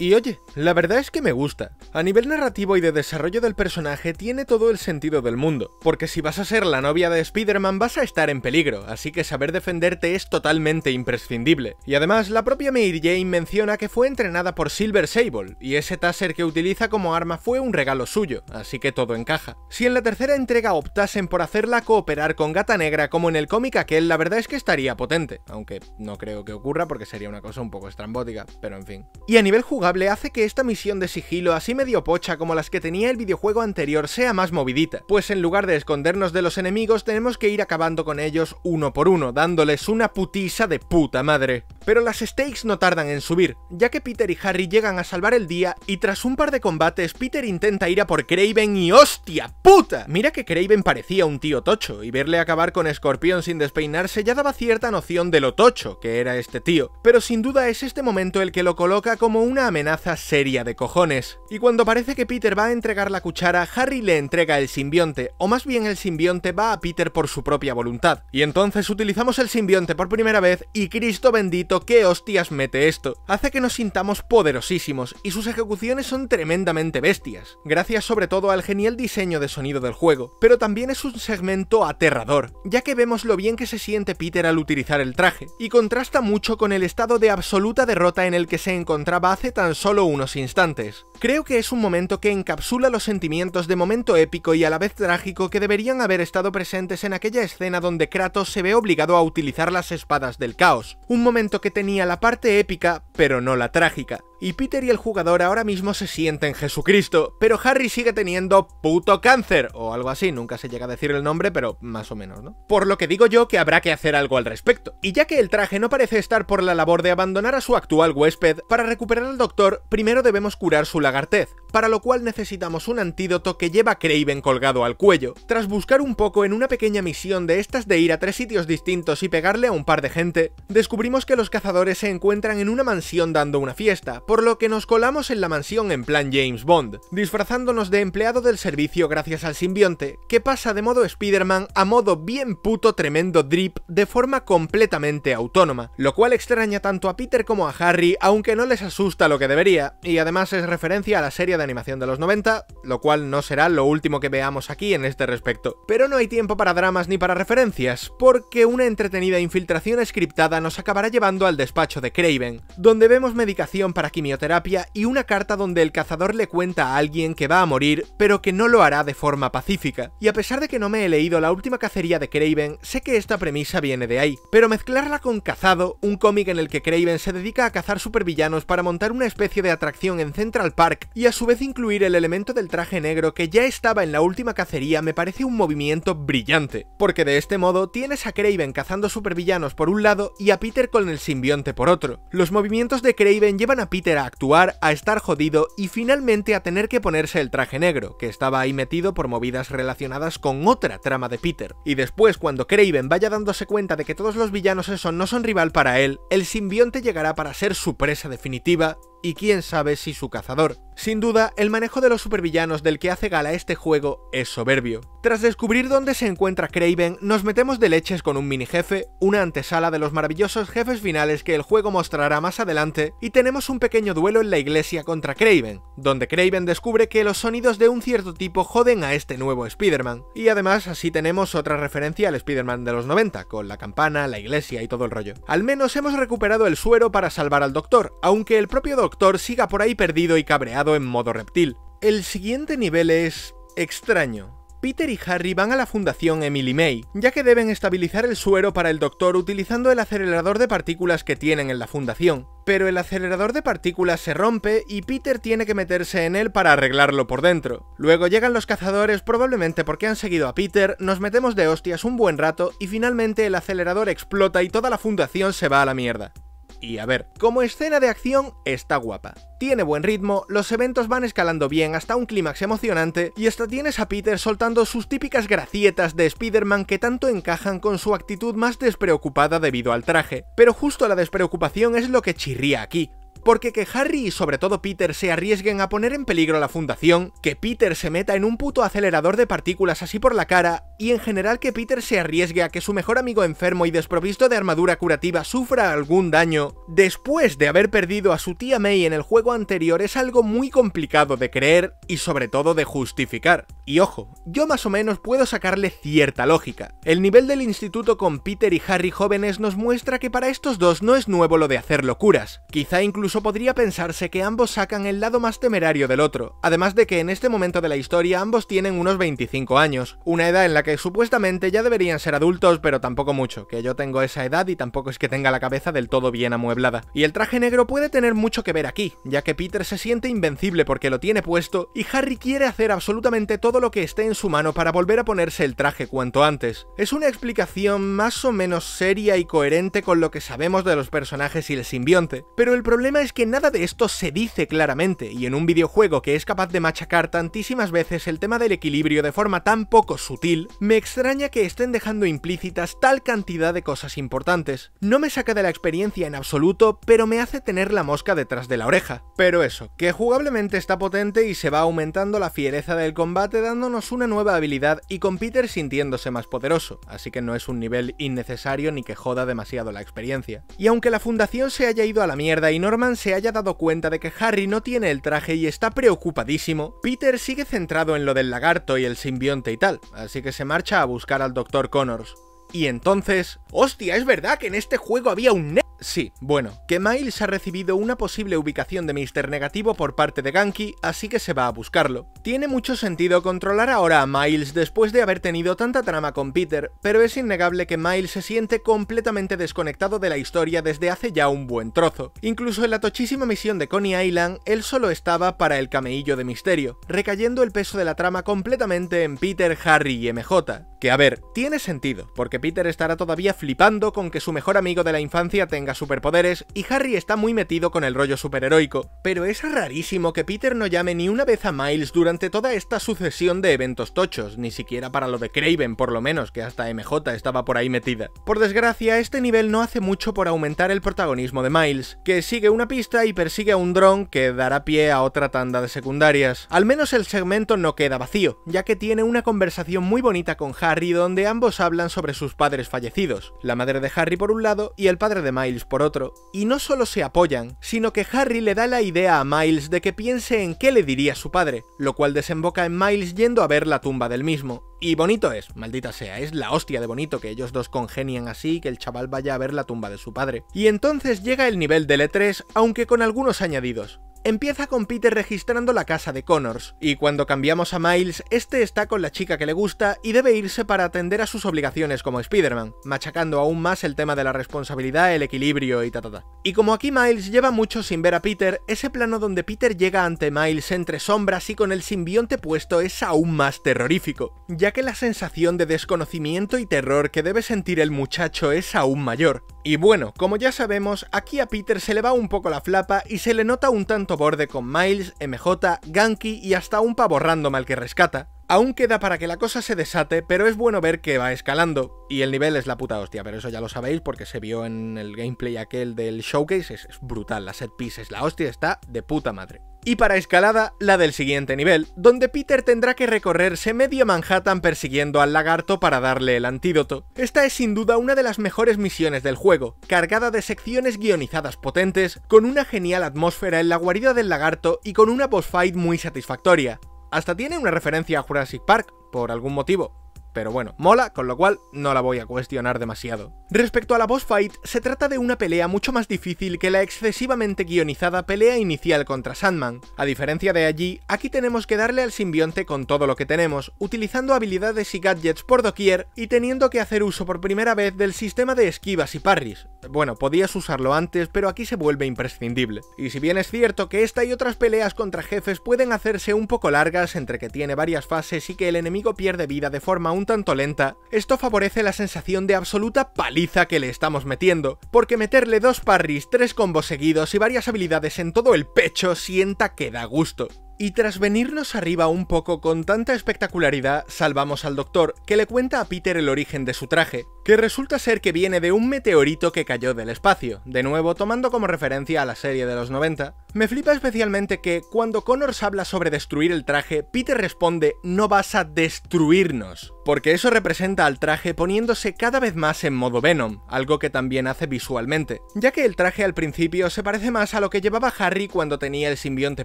Speaker 1: Iod La verdad es que me gusta. A nivel narrativo y de desarrollo del personaje tiene todo el sentido del mundo, porque si vas a ser la novia de Spider-Man vas a estar en peligro, así que saber defenderte es totalmente imprescindible. Y además, la propia Mary Jane menciona que fue entrenada por Silver Sable, y ese taser que utiliza como arma fue un regalo suyo, así que todo encaja. Si en la tercera entrega optasen por hacerla cooperar con Gata Negra como en el cómic aquel, la verdad es que estaría potente, aunque no creo que ocurra porque sería una cosa un poco estrambótica, pero en fin. Y a nivel jugable hace que esta misión de sigilo, así medio pocha como las que tenía el videojuego anterior, sea más movidita, pues en lugar de escondernos de los enemigos tenemos que ir acabando con ellos uno por uno, dándoles una putisa de puta madre. Pero las stakes no tardan en subir, ya que Peter y Harry llegan a salvar el día y tras un par de combates Peter intenta ir a por Craven y ¡hostia puta! Mira que Craven parecía un tío tocho y verle acabar con Scorpion sin despeinarse ya daba cierta noción de lo tocho que era este tío, pero sin duda es este momento el que lo coloca como una amenaza seria de cojones. Y cuando parece que Peter va a entregar la cuchara, Harry le entrega el simbionte, o más bien el simbionte va a Peter por su propia voluntad. Y entonces utilizamos el simbionte por primera vez y Cristo bendito, qué hostias mete esto. Hace que nos sintamos poderosísimos y sus ejecuciones son tremendamente bestias, gracias sobre todo al genial diseño de sonido del juego, pero también es un segmento aterrador, ya que vemos lo bien que se siente Peter al utilizar el traje, y contrasta mucho con el estado de absoluta derrota en el que se encontraba hace tan solo un instantes. Creo que es un momento que encapsula los sentimientos de momento épico y a la vez trágico que deberían haber estado presentes en aquella escena donde Kratos se ve obligado a utilizar las espadas del caos. Un momento que tenía la parte épica, pero no la trágica y Peter y el jugador ahora mismo se sienten Jesucristo, pero Harry sigue teniendo puto cáncer, o algo así, nunca se llega a decir el nombre, pero más o menos, ¿no? Por lo que digo yo que habrá que hacer algo al respecto. Y ya que el traje no parece estar por la labor de abandonar a su actual huésped, para recuperar al doctor, primero debemos curar su lagartez, para lo cual necesitamos un antídoto que lleva Craven colgado al cuello. Tras buscar un poco en una pequeña misión de estas de ir a tres sitios distintos y pegarle a un par de gente, descubrimos que los cazadores se encuentran en una mansión dando una fiesta, por lo que nos colamos en la mansión en plan James Bond, disfrazándonos de empleado del servicio gracias al simbionte, que pasa de modo Spider-Man a modo bien puto tremendo drip de forma completamente autónoma, lo cual extraña tanto a Peter como a Harry, aunque no les asusta lo que debería, y además es referencia a la serie de animación de los 90, lo cual no será lo último que veamos aquí en este respecto. Pero no hay tiempo para dramas ni para referencias, porque una entretenida infiltración scriptada nos acabará llevando al despacho de Craven, donde vemos medicación para quimioterapia y una carta donde el cazador le cuenta a alguien que va a morir, pero que no lo hará de forma pacífica. Y a pesar de que no me he leído la última cacería de Craven, sé que esta premisa viene de ahí. Pero mezclarla con Cazado, un cómic en el que Craven se dedica a cazar supervillanos para montar una especie de atracción en Central Park y a su vez incluir el elemento del traje negro que ya estaba en la última cacería me parece un movimiento brillante, porque de este modo tienes a Craven cazando supervillanos por un lado y a Peter con el simbionte por otro. Los movimientos de Craven llevan a Peter a actuar, a estar jodido y finalmente a tener que ponerse el traje negro, que estaba ahí metido por movidas relacionadas con otra trama de Peter. Y después, cuando Craven vaya dándose cuenta de que todos los villanos eso no son rival para él, el simbionte llegará para ser su presa definitiva y quién sabe si su cazador. Sin duda, el manejo de los supervillanos del que hace gala este juego es soberbio. Tras descubrir dónde se encuentra Craven, nos metemos de leches con un mini jefe, una antesala de los maravillosos jefes finales que el juego mostrará más adelante, y tenemos un pequeño duelo en la iglesia contra Craven, donde Craven descubre que los sonidos de un cierto tipo joden a este nuevo Spider-Man. Y además, así tenemos otra referencia al Spider-Man de los 90, con la campana, la iglesia y todo el rollo. Al menos hemos recuperado el suero para salvar al doctor, aunque el propio doctor Doctor siga por ahí perdido y cabreado en modo reptil. El siguiente nivel es extraño. Peter y Harry van a la Fundación Emily May, ya que deben estabilizar el suero para el Doctor utilizando el acelerador de partículas que tienen en la Fundación. Pero el acelerador de partículas se rompe y Peter tiene que meterse en él para arreglarlo por dentro. Luego llegan los cazadores probablemente porque han seguido a Peter, nos metemos de hostias un buen rato y finalmente el acelerador explota y toda la Fundación se va a la mierda y a ver, como escena de acción está guapa. Tiene buen ritmo, los eventos van escalando bien hasta un clímax emocionante y hasta tienes a Peter soltando sus típicas gracietas de Spider-Man que tanto encajan con su actitud más despreocupada debido al traje. Pero justo la despreocupación es lo que chirría aquí, porque que Harry y sobre todo Peter se arriesguen a poner en peligro la fundación, que Peter se meta en un puto acelerador de partículas así por la cara, y en general que Peter se arriesgue a que su mejor amigo enfermo y desprovisto de armadura curativa sufra algún daño, después de haber perdido a su tía May en el juego anterior es algo muy complicado de creer y sobre todo de justificar. Y ojo, yo más o menos puedo sacarle cierta lógica. El nivel del instituto con Peter y Harry jóvenes nos muestra que para estos dos no es nuevo lo de hacer locuras, quizá incluso incluso podría pensarse que ambos sacan el lado más temerario del otro, además de que en este momento de la historia ambos tienen unos 25 años, una edad en la que supuestamente ya deberían ser adultos, pero tampoco mucho, que yo tengo esa edad y tampoco es que tenga la cabeza del todo bien amueblada. Y el traje negro puede tener mucho que ver aquí, ya que Peter se siente invencible porque lo tiene puesto y Harry quiere hacer absolutamente todo lo que esté en su mano para volver a ponerse el traje cuanto antes. Es una explicación más o menos seria y coherente con lo que sabemos de los personajes y el simbionte, pero el problema es que nada de esto se dice claramente, y en un videojuego que es capaz de machacar tantísimas veces el tema del equilibrio de forma tan poco sutil, me extraña que estén dejando implícitas tal cantidad de cosas importantes. No me saca de la experiencia en absoluto, pero me hace tener la mosca detrás de la oreja. Pero eso, que jugablemente está potente y se va aumentando la fiereza del combate dándonos una nueva habilidad y con Peter sintiéndose más poderoso, así que no es un nivel innecesario ni que joda demasiado la experiencia. Y aunque la fundación se haya ido a la mierda y Norman se haya dado cuenta de que Harry no tiene el traje y está preocupadísimo, Peter sigue centrado en lo del lagarto y el simbionte y tal, así que se marcha a buscar al Dr. Connors. Y entonces... ¡Hostia, es verdad que en este juego había un... Sí, bueno, que Miles ha recibido una posible ubicación de Mister Negativo por parte de Ganki, así que se va a buscarlo. Tiene mucho sentido controlar ahora a Miles después de haber tenido tanta trama con Peter, pero es innegable que Miles se siente completamente desconectado de la historia desde hace ya un buen trozo. Incluso en la tochísima misión de Coney Island, él solo estaba para el cameillo de misterio, recayendo el peso de la trama completamente en Peter, Harry y MJ. Que a ver, tiene sentido, porque Peter estará todavía flipando con que su mejor amigo de la infancia tenga superpoderes y Harry está muy metido con el rollo superheroico, pero es rarísimo que Peter no llame ni una vez a Miles durante toda esta sucesión de eventos tochos, ni siquiera para lo de Craven por lo menos, que hasta MJ estaba por ahí metida. Por desgracia, este nivel no hace mucho por aumentar el protagonismo de Miles, que sigue una pista y persigue a un dron que dará pie a otra tanda de secundarias. Al menos el segmento no queda vacío, ya que tiene una conversación muy bonita con Harry Harry donde ambos hablan sobre sus padres fallecidos, la madre de Harry por un lado y el padre de Miles por otro, y no solo se apoyan, sino que Harry le da la idea a Miles de que piense en qué le diría su padre, lo cual desemboca en Miles yendo a ver la tumba del mismo. Y bonito es, maldita sea, es la hostia de bonito que ellos dos congenian así que el chaval vaya a ver la tumba de su padre. Y entonces llega el nivel de L3, e aunque con algunos añadidos. Empieza con Peter registrando la casa de Connors, y cuando cambiamos a Miles, este está con la chica que le gusta y debe irse para atender a sus obligaciones como Spider-Man, machacando aún más el tema de la responsabilidad, el equilibrio y ta ta Y como aquí Miles lleva mucho sin ver a Peter, ese plano donde Peter llega ante Miles entre sombras y con el simbionte puesto es aún más terrorífico, ya que la sensación de desconocimiento y terror que debe sentir el muchacho es aún mayor. Y bueno, como ya sabemos, aquí a Peter se le va un poco la flapa y se le nota un tanto borde con Miles, MJ, Ganky y hasta un pavo random al que rescata, Aún queda para que la cosa se desate, pero es bueno ver que va escalando. Y el nivel es la puta hostia, pero eso ya lo sabéis porque se vio en el gameplay aquel del showcase. Es, brutal, la set piece es la hostia, está de puta madre. Y para escalada, la del siguiente nivel, donde Peter tendrá que recorrerse medio Manhattan persiguiendo al lagarto para darle el antídoto. Esta es sin duda una de las mejores misiones del juego, cargada de secciones guionizadas potentes, con una genial atmósfera en la guarida del lagarto y con una boss fight muy satisfactoria. Hasta tiene una referencia a Jurassic Park, por algún motivo, pero bueno, mola, con lo cual no la voy a cuestionar demasiado. Respecto a la boss fight, se trata de una pelea mucho más difícil que la excesivamente guionizada pelea inicial contra Sandman. A diferencia de allí, aquí tenemos que darle al simbionte con todo lo que tenemos, utilizando habilidades y gadgets por doquier y teniendo que hacer uso por primera vez del sistema de esquivas y parries. Bueno, podías usarlo antes, pero aquí se vuelve imprescindible. Y si bien es cierto que esta y otras peleas contra jefes pueden hacerse un poco largas entre que tiene varias fases y que el enemigo pierde vida de forma tanto lenta, esto favorece la sensación de absoluta paliza que le estamos metiendo, porque meterle dos parris tres combos seguidos y varias habilidades en todo el pecho sienta que da gusto. Y tras venirnos arriba un poco con tanta espectacularidad, salvamos al doctor, que le cuenta a Peter el origen de su traje, que resulta ser que viene de un meteorito que cayó del espacio, de nuevo tomando como referencia a la serie de los 90. Me flipa especialmente que, cuando Connors habla sobre destruir el traje, Peter responde, no vas a destruirnos porque eso representa al traje poniéndose cada vez más en modo Venom, algo que también hace visualmente, ya que el traje al principio se parece más a lo que llevaba Harry cuando tenía el simbionte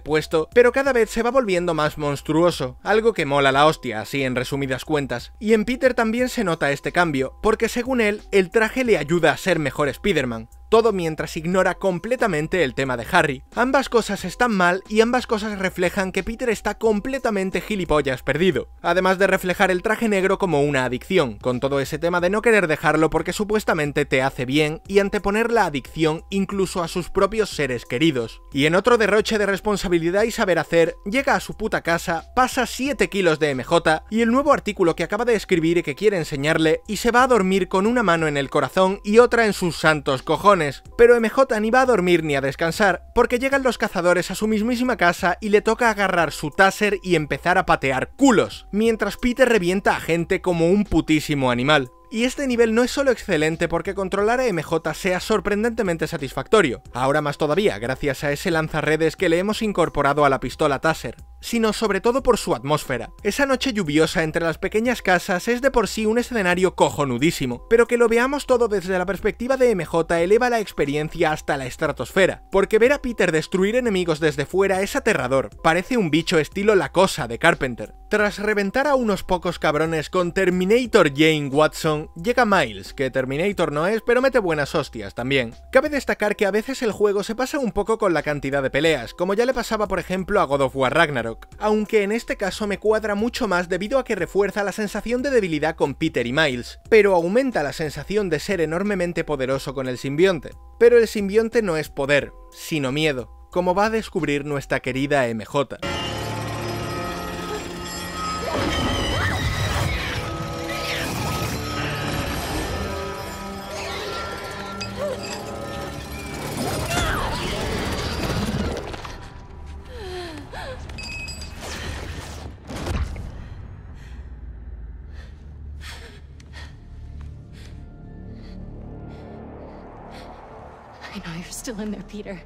Speaker 1: puesto, pero cada vez se va volviendo más monstruoso, algo que mola la hostia, así en resumidas cuentas. Y en Peter también se nota este cambio, porque según él, el traje le ayuda a ser mejor Spider-Man todo mientras ignora completamente el tema de Harry. Ambas cosas están mal y ambas cosas reflejan que Peter está completamente gilipollas perdido, además de reflejar el traje negro como una adicción, con todo ese tema de no querer dejarlo porque supuestamente te hace bien y anteponer la adicción incluso a sus propios seres queridos. Y en otro derroche de responsabilidad y saber hacer, llega a su puta casa, pasa 7 kilos de MJ y el nuevo artículo que acaba de escribir y que quiere enseñarle y se va a dormir con una mano en el corazón y otra en sus santos cojones pero MJ ni va a dormir ni a descansar, porque llegan los cazadores a su mismísima casa y le toca agarrar su taser y empezar a patear culos, mientras Peter revienta a gente como un putísimo animal. Y este nivel no es solo excelente porque controlar a MJ sea sorprendentemente satisfactorio, ahora más todavía gracias a ese lanzarredes que le hemos incorporado a la pistola Taser sino sobre todo por su atmósfera. Esa noche lluviosa entre las pequeñas casas es de por sí un escenario cojonudísimo, pero que lo veamos todo desde la perspectiva de MJ eleva la experiencia hasta la estratosfera, porque ver a Peter destruir enemigos desde fuera es aterrador, parece un bicho estilo La Cosa de Carpenter. Tras reventar a unos pocos cabrones con Terminator Jane Watson, llega Miles, que Terminator no es, pero mete buenas hostias también. Cabe destacar que a veces el juego se pasa un poco con la cantidad de peleas, como ya le pasaba por ejemplo a God of War Ragnarok, aunque en este caso me cuadra mucho más debido a que refuerza la sensación de debilidad con Peter y Miles, pero aumenta la sensación de ser enormemente poderoso con el simbionte. Pero el simbionte no es poder, sino miedo, como va a descubrir nuestra querida MJ. I know you're still in there, Peter.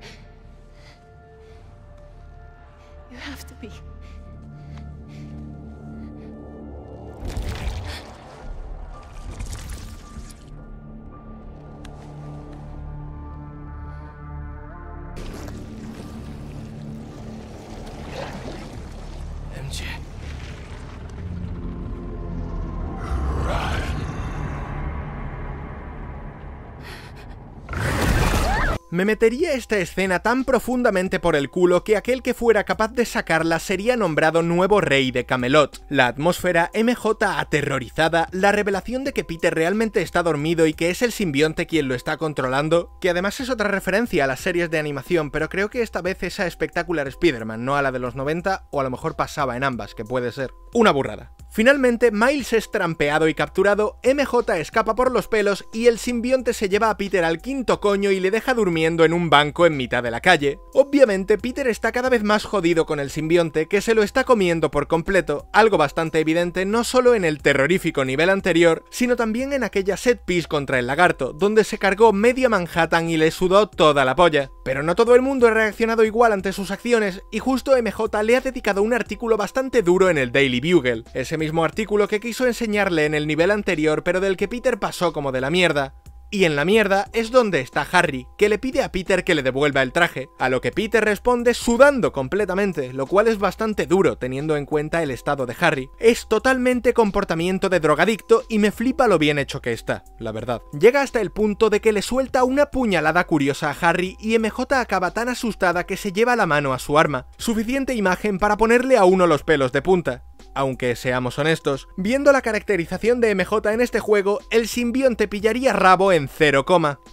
Speaker 1: me metería esta escena tan profundamente por el culo que aquel que fuera capaz de sacarla sería nombrado nuevo rey de Camelot. La atmósfera, MJ aterrorizada, la revelación de que Peter realmente está dormido y que es el simbionte quien lo está controlando, que además es otra referencia a las series de animación, pero creo que esta vez es a Spectacular Spider-Man, no a la de los 90 o a lo mejor pasaba en ambas, que puede ser. Una burrada. Finalmente, Miles es trampeado y capturado, MJ escapa por los pelos y el simbionte se lleva a Peter al quinto coño y le deja durmiendo en un banco en mitad de la calle. Obviamente, Peter está cada vez más jodido con el simbionte, que se lo está comiendo por completo, algo bastante evidente no solo en el terrorífico nivel anterior, sino también en aquella set piece contra el lagarto, donde se cargó media Manhattan y le sudó toda la polla. Pero no todo el mundo ha reaccionado igual ante sus acciones, y justo MJ le ha dedicado un artículo bastante duro en el Daily Bugle mismo artículo que quiso enseñarle en el nivel anterior pero del que Peter pasó como de la mierda. Y en la mierda es donde está Harry, que le pide a Peter que le devuelva el traje, a lo que Peter responde sudando completamente, lo cual es bastante duro teniendo en cuenta el estado de Harry. Es totalmente comportamiento de drogadicto y me flipa lo bien hecho que está, la verdad. Llega hasta el punto de que le suelta una puñalada curiosa a Harry y MJ acaba tan asustada que se lleva la mano a su arma, suficiente imagen para ponerle a uno los pelos de punta. Aunque seamos honestos, viendo la caracterización de MJ en este juego, el simbionte pillaría rabo en 0,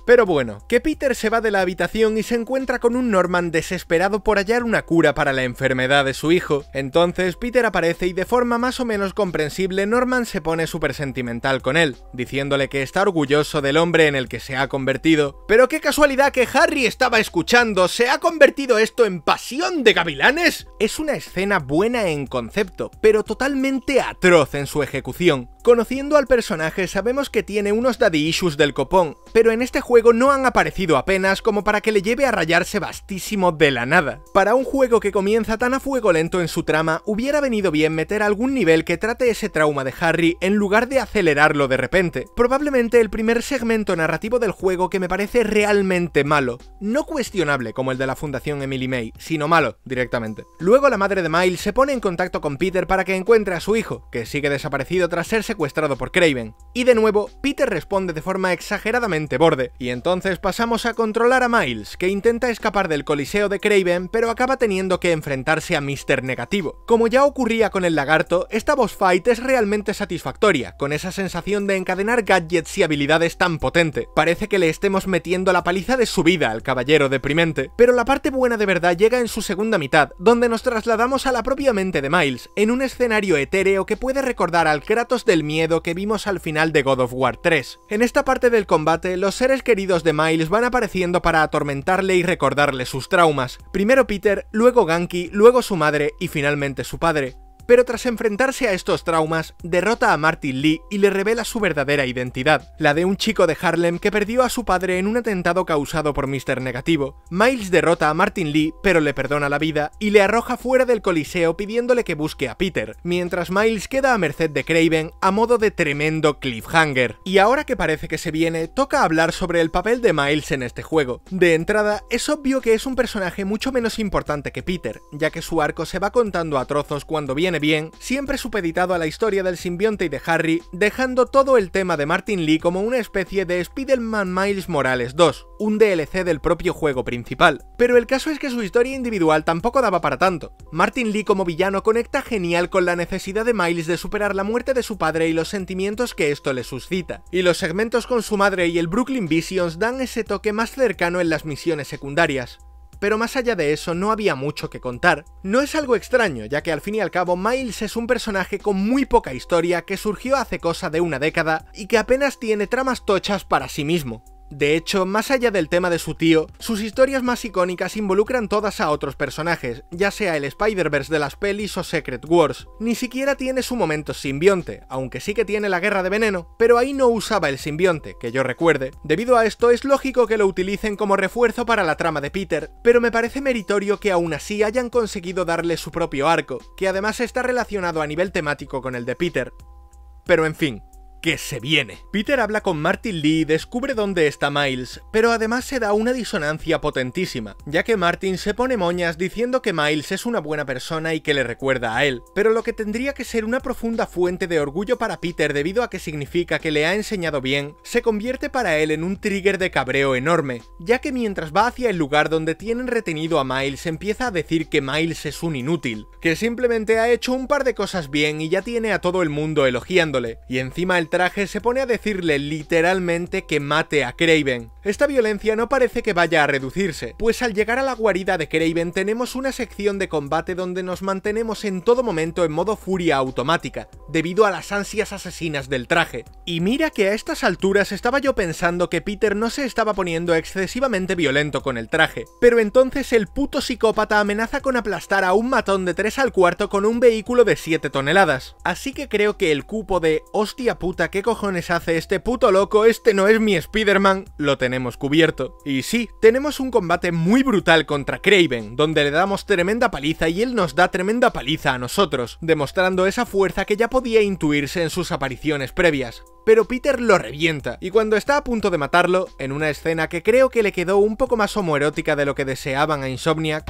Speaker 1: pero bueno, que Peter se va de la habitación y se encuentra con un Norman desesperado por hallar una cura para la enfermedad de su hijo. Entonces Peter aparece y de forma más o menos comprensible Norman se pone súper sentimental con él, diciéndole que está orgulloso del hombre en el que se ha convertido. Pero qué casualidad que Harry estaba escuchando, ¿se ha convertido esto en pasión de gavilanes? Es una escena buena en concepto, pero totalmente atroz en su ejecución. Conociendo al personaje sabemos que tiene unos daddy issues del copón, pero en este juego no han aparecido apenas como para que le lleve a rayarse bastísimo de la nada. Para un juego que comienza tan a fuego lento en su trama, hubiera venido bien meter algún nivel que trate ese trauma de Harry en lugar de acelerarlo de repente. Probablemente el primer segmento narrativo del juego que me parece realmente malo, no cuestionable como el de la Fundación Emily May, sino malo directamente. Luego la madre de Miles se pone en contacto con Peter para que encuentre a su hijo, que sigue desaparecido tras ser secuestrado por Craven. Y de nuevo, Peter responde de forma exageradamente borde, y entonces pasamos a controlar a Miles, que intenta escapar del coliseo de Craven, pero acaba teniendo que enfrentarse a Mister Negativo. Como ya ocurría con el lagarto, esta boss fight es realmente satisfactoria, con esa sensación de encadenar gadgets y habilidades tan potente. Parece que le estemos metiendo la paliza de su vida al caballero deprimente, pero la parte buena de verdad llega en su segunda mitad, donde nos trasladamos a la propia mente de Miles, en un escenario etéreo que puede recordar al Kratos del miedo que vimos al final de God of War 3. En esta parte del combate, los seres queridos de Miles van apareciendo para atormentarle y recordarle sus traumas. Primero Peter, luego Ganki, luego su madre y finalmente su padre pero tras enfrentarse a estos traumas, derrota a Martin Lee y le revela su verdadera identidad, la de un chico de Harlem que perdió a su padre en un atentado causado por Mr. Negativo. Miles derrota a Martin Lee, pero le perdona la vida y le arroja fuera del coliseo pidiéndole que busque a Peter, mientras Miles queda a merced de Craven a modo de tremendo cliffhanger. Y ahora que parece que se viene, toca hablar sobre el papel de Miles en este juego. De entrada, es obvio que es un personaje mucho menos importante que Peter, ya que su arco se va contando a trozos cuando viene bien, siempre supeditado a la historia del simbionte y de Harry, dejando todo el tema de Martin Lee como una especie de Spider-Man Miles Morales 2, un DLC del propio juego principal. Pero el caso es que su historia individual tampoco daba para tanto. Martin Lee como villano conecta genial con la necesidad de Miles de superar la muerte de su padre y los sentimientos que esto le suscita. Y los segmentos con su madre y el Brooklyn Visions dan ese toque más cercano en las misiones secundarias. Pero más allá de eso no había mucho que contar. No es algo extraño, ya que al fin y al cabo Miles es un personaje con muy poca historia que surgió hace cosa de una década y que apenas tiene tramas tochas para sí mismo. De hecho, más allá del tema de su tío, sus historias más icónicas involucran todas a otros personajes, ya sea el Spider-Verse de las pelis o Secret Wars. Ni siquiera tiene su momento simbionte, aunque sí que tiene la guerra de veneno, pero ahí no usaba el simbionte, que yo recuerde. Debido a esto, es lógico que lo utilicen como refuerzo para la trama de Peter, pero me parece meritorio que aún así hayan conseguido darle su propio arco, que además está relacionado a nivel temático con el de Peter. Pero en fin, que se viene. Peter habla con Martin Lee y descubre dónde está Miles, pero además se da una disonancia potentísima, ya que Martin se pone moñas diciendo que Miles es una buena persona y que le recuerda a él, pero lo que tendría que ser una profunda fuente de orgullo para Peter debido a que significa que le ha enseñado bien, se convierte para él en un trigger de cabreo enorme, ya que mientras va hacia el lugar donde tienen retenido a Miles empieza a decir que Miles es un inútil, que simplemente ha hecho un par de cosas bien y ya tiene a todo el mundo elogiándole, y encima el traje se pone a decirle literalmente que mate a Craven. Esta violencia no parece que vaya a reducirse, pues al llegar a la guarida de Craven tenemos una sección de combate donde nos mantenemos en todo momento en modo furia automática, debido a las ansias asesinas del traje. Y mira que a estas alturas estaba yo pensando que Peter no se estaba poniendo excesivamente violento con el traje, pero entonces el puto psicópata amenaza con aplastar a un matón de 3 al cuarto con un vehículo de 7 toneladas, así que creo que el cupo de hostia puta ¿qué cojones hace este puto loco? Este no es mi Spider-Man. Lo tenemos cubierto. Y sí, tenemos un combate muy brutal contra Kraven, donde le damos tremenda paliza y él nos da tremenda paliza a nosotros, demostrando esa fuerza que ya podía intuirse en sus apariciones previas pero Peter lo revienta, y cuando está a punto de matarlo, en una escena que creo que le quedó un poco más homoerótica de lo que deseaban a Insomniac,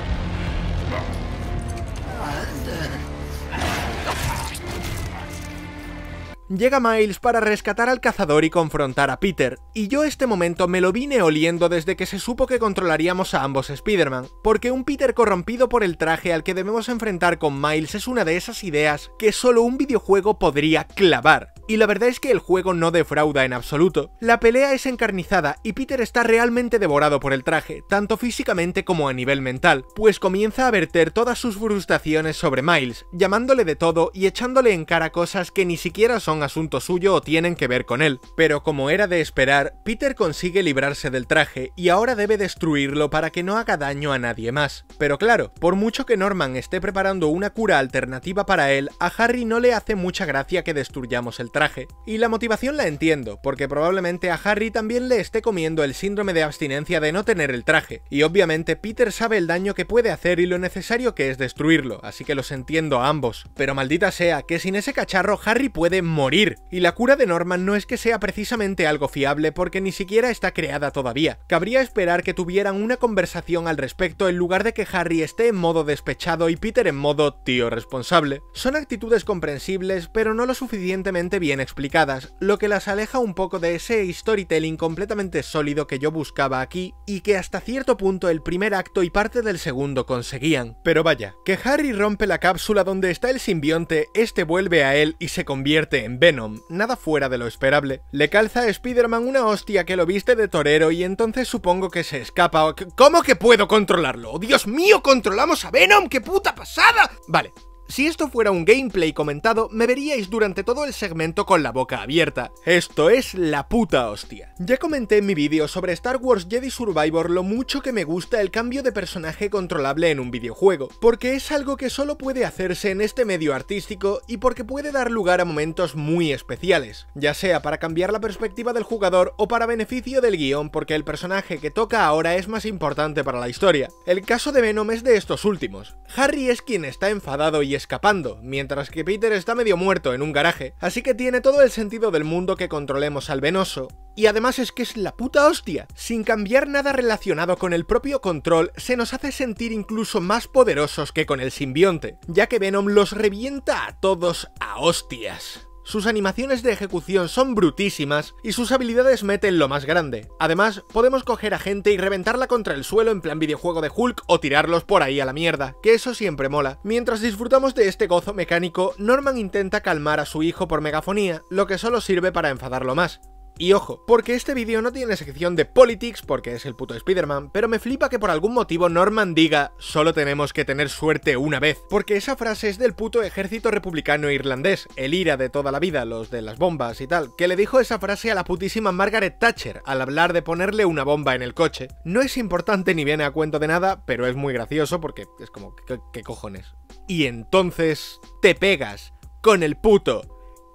Speaker 1: Llega Miles para rescatar al cazador y confrontar a Peter, y yo este momento me lo vine oliendo desde que se supo que controlaríamos a ambos Spider-Man, porque un Peter corrompido por el traje al que debemos enfrentar con Miles es una de esas ideas que solo un videojuego podría clavar. Y la verdad es que el juego no defrauda en absoluto. La pelea es encarnizada y Peter está realmente devorado por el traje, tanto físicamente como a nivel mental, pues comienza a verter todas sus frustraciones sobre Miles, llamándole de todo y echándole en cara cosas que ni siquiera son asunto suyo o tienen que ver con él. Pero como era de esperar, Peter consigue librarse del traje y ahora debe destruirlo para que no haga daño a nadie más. Pero claro, por mucho que Norman esté preparando una cura alternativa para él, a Harry no le hace mucha gracia que destruyamos el traje traje. Y la motivación la entiendo, porque probablemente a Harry también le esté comiendo el síndrome de abstinencia de no tener el traje, y obviamente Peter sabe el daño que puede hacer y lo necesario que es destruirlo, así que los entiendo a ambos. Pero maldita sea, que sin ese cacharro Harry puede morir, y la cura de Norman no es que sea precisamente algo fiable porque ni siquiera está creada todavía. Cabría esperar que tuvieran una conversación al respecto en lugar de que Harry esté en modo despechado y Peter en modo tío responsable. Son actitudes comprensibles, pero no lo suficientemente bien bien explicadas, lo que las aleja un poco de ese storytelling completamente sólido que yo buscaba aquí y que hasta cierto punto el primer acto y parte del segundo conseguían. Pero vaya, que Harry rompe la cápsula donde está el simbionte, este vuelve a él y se convierte en Venom, nada fuera de lo esperable. Le calza a Spider-Man una hostia que lo viste de torero y entonces supongo que se escapa. ¿Cómo que puedo controlarlo? ¡Oh, ¡Dios mío, controlamos a Venom! ¡Qué puta pasada! Vale, si esto fuera un gameplay comentado, me veríais durante todo el segmento con la boca abierta. Esto es la puta hostia. Ya comenté en mi vídeo sobre Star Wars Jedi Survivor lo mucho que me gusta el cambio de personaje controlable en un videojuego, porque es algo que solo puede hacerse en este medio artístico y porque puede dar lugar a momentos muy especiales, ya sea para cambiar la perspectiva del jugador o para beneficio del guión porque el personaje que toca ahora es más importante para la historia. El caso de Venom es de estos últimos. Harry es quien está enfadado y escapando, mientras que Peter está medio muerto en un garaje, así que tiene todo el sentido del mundo que controlemos al venoso. Y además es que es la puta hostia. Sin cambiar nada relacionado con el propio control, se nos hace sentir incluso más poderosos que con el simbionte, ya que Venom los revienta a todos a hostias sus animaciones de ejecución son brutísimas y sus habilidades meten lo más grande. Además, podemos coger a gente y reventarla contra el suelo en plan videojuego de Hulk o tirarlos por ahí a la mierda, que eso siempre mola. Mientras disfrutamos de este gozo mecánico, Norman intenta calmar a su hijo por megafonía, lo que solo sirve para enfadarlo más. Y ojo, porque este vídeo no tiene sección de politics porque es el puto Spider-Man, pero me flipa que por algún motivo Norman diga solo tenemos que tener suerte una vez, porque esa frase es del puto ejército republicano irlandés, el ira de toda la vida, los de las bombas y tal, que le dijo esa frase a la putísima Margaret Thatcher al hablar de ponerle una bomba en el coche. No es importante ni viene a cuento de nada, pero es muy gracioso porque es como, qué cojones? Y entonces te pegas con el puto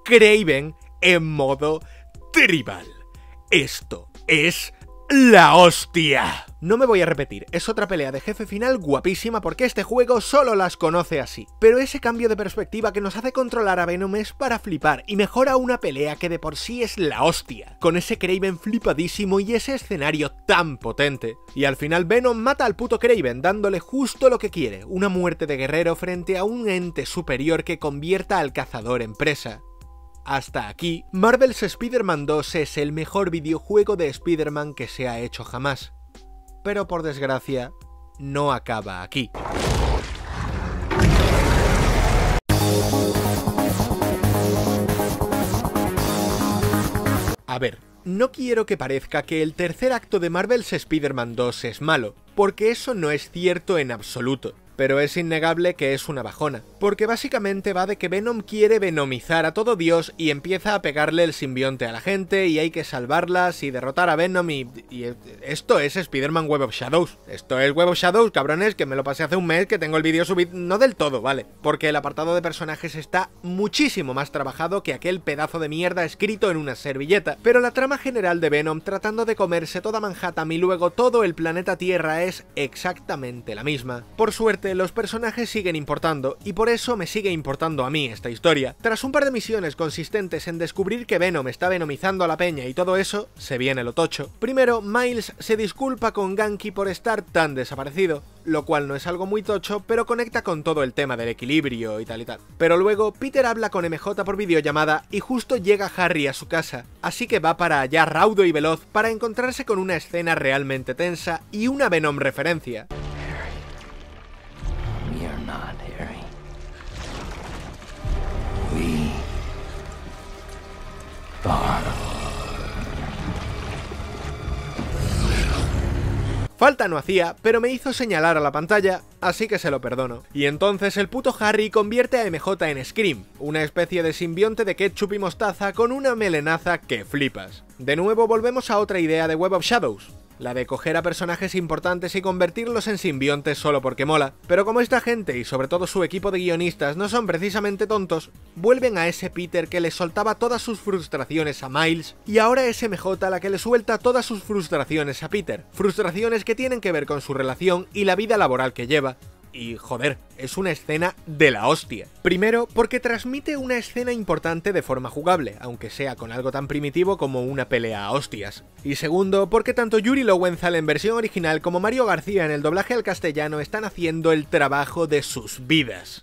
Speaker 1: Craven en modo Tribal. Esto es la hostia. No me voy a repetir, es otra pelea de jefe final guapísima porque este juego solo las conoce así. Pero ese cambio de perspectiva que nos hace controlar a Venom es para flipar y mejora una pelea que de por sí es la hostia, con ese Kraven flipadísimo y ese escenario tan potente. Y al final Venom mata al puto Kraven dándole justo lo que quiere, una muerte de guerrero frente a un ente superior que convierta al cazador en presa hasta aquí, Marvel's Spider-Man 2 es el mejor videojuego de Spider-Man que se ha hecho jamás. Pero por desgracia, no acaba aquí. A ver, no quiero que parezca que el tercer acto de Marvel's Spider-Man 2 es malo, porque eso no es cierto en absoluto pero es innegable que es una bajona, porque básicamente va de que Venom quiere venomizar a todo Dios y empieza a pegarle el simbionte a la gente y hay que salvarlas y derrotar a Venom y, e, esto es Spider-Man Web of Shadows. Esto es Web of Shadows, cabrones, que me lo pasé hace un mes, que tengo el vídeo subido, no del todo, vale, porque el apartado de personajes está muchísimo más trabajado que aquel pedazo de mierda escrito en una servilleta, pero la trama general de Venom tratando de comerse toda Manhattan y luego todo el planeta Tierra es exactamente la misma. Por suerte, los personajes siguen importando, y por eso me sigue importando a mí esta historia. Tras un par de misiones consistentes en descubrir que Venom está venomizando a la peña y todo eso, se viene lo tocho. Primero, Miles se disculpa con Ganki por estar tan desaparecido, lo cual no es algo muy tocho, pero conecta con todo el tema del equilibrio y tal y tal. Pero luego, Peter habla con MJ por videollamada y justo llega Harry a su casa, así que va para allá raudo y veloz para encontrarse con una escena realmente tensa y una Venom referencia. Falta no hacía, pero me hizo señalar a la pantalla, así que se lo perdono. Y entonces el puto Harry convierte a MJ en Scream, una especie de simbionte de ketchup y mostaza con una melenaza que flipas. De nuevo volvemos a otra idea de Web of Shadows, la de coger a personajes importantes y convertirlos en simbiontes solo porque mola. Pero como esta gente y sobre todo su equipo de guionistas no son precisamente tontos, vuelven a ese Peter que le soltaba todas sus frustraciones a Miles y ahora es MJ la que le suelta todas sus frustraciones a Peter, frustraciones que tienen que ver con su relación y la vida laboral que lleva y joder, es una escena de la hostia. Primero, porque transmite una escena importante de forma jugable, aunque sea con algo tan primitivo como una pelea a hostias. Y segundo, porque tanto Yuri Lowenthal en versión original como Mario García en el doblaje al castellano están haciendo el trabajo de sus vidas.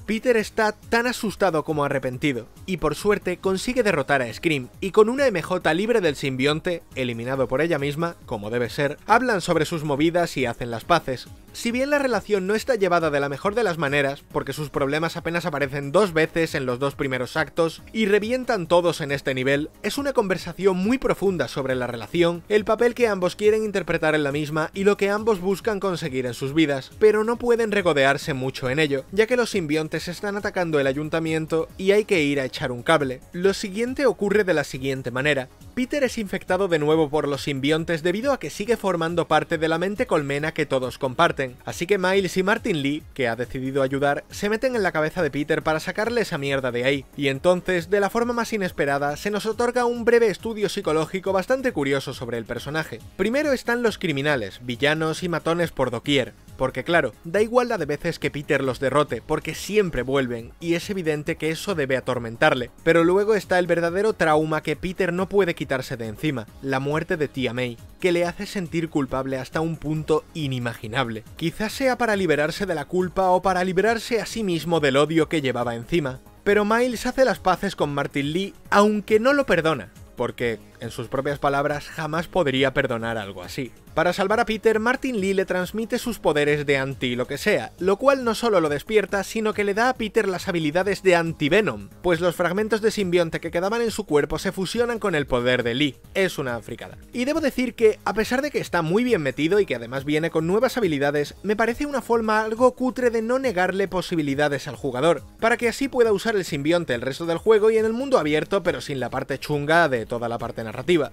Speaker 1: Peter está tan asustado como arrepentido, y por suerte consigue derrotar a Scream, y con una MJ libre del simbionte, eliminado por ella misma, como debe ser, hablan sobre sus movidas y hacen las paces. Si bien la relación no está llevada de la mejor de las maneras, porque sus problemas apenas aparecen dos veces en los dos primeros actos, y revientan todos en este nivel, es una conversación muy profunda sobre la relación, el papel que ambos quieren interpretar en la misma y lo que ambos buscan conseguir en sus vidas, pero no pueden regodearse mucho en ello, ya que los simbiontes pues están atacando el ayuntamiento y hay que ir a echar un cable. Lo siguiente ocurre de la siguiente manera. Peter es infectado de nuevo por los simbiontes debido a que sigue formando parte de la mente colmena que todos comparten, así que Miles y Martin Lee, que ha decidido ayudar, se meten en la cabeza de Peter para sacarle esa mierda de ahí, y entonces, de la forma más inesperada, se nos otorga un breve estudio psicológico bastante curioso sobre el personaje. Primero están los criminales, villanos y matones por doquier, porque claro, da igual la de veces que Peter los derrote, porque siempre vuelven, y es evidente que eso debe atormentarle. Pero luego está el verdadero trauma que Peter no puede quitarse de encima, la muerte de tía May, que le hace sentir culpable hasta un punto inimaginable. Quizás sea para liberarse de la culpa o para liberarse a sí mismo del odio que llevaba encima. Pero Miles hace las paces con Martin Lee, aunque no lo perdona, porque en sus propias palabras, jamás podría perdonar algo así. Para salvar a Peter, Martin Lee le transmite sus poderes de anti lo que sea, lo cual no solo lo despierta, sino que le da a Peter las habilidades de anti-venom, pues los fragmentos de simbionte que quedaban en su cuerpo se fusionan con el poder de Lee. Es una fricada. Y debo decir que, a pesar de que está muy bien metido y que además viene con nuevas habilidades, me parece una forma algo cutre de no negarle posibilidades al jugador, para que así pueda usar el simbionte el resto del juego y en el mundo abierto, pero sin la parte chunga de toda la parte narrativa,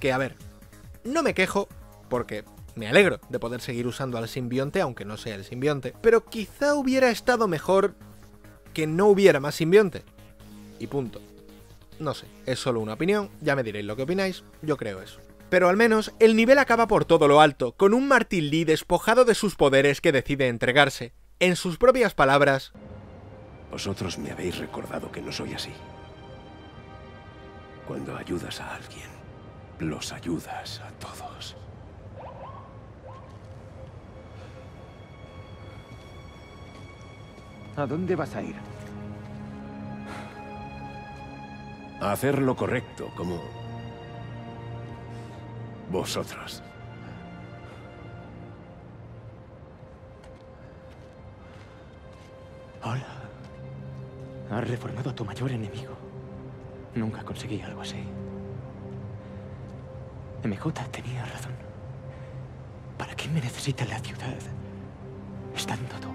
Speaker 1: que a ver, no me quejo porque me alegro de poder seguir usando al simbionte aunque no sea el simbionte, pero quizá hubiera estado mejor que no hubiera más simbionte. Y punto. No sé, es solo una opinión, ya me diréis lo que opináis, yo creo eso. Pero al menos el nivel acaba por todo lo alto, con un Martin Lee despojado de sus poderes que decide entregarse. En sus propias palabras... Vosotros me habéis recordado que no soy así. Cuando ayudas a alguien, los ayudas a todos. ¿A dónde vas a ir? A hacer lo correcto, como... vosotros. Hola. Has reformado a tu mayor enemigo. Nunca conseguí algo así. MJ tenía razón. ¿Para qué me necesita la ciudad? Estando tú.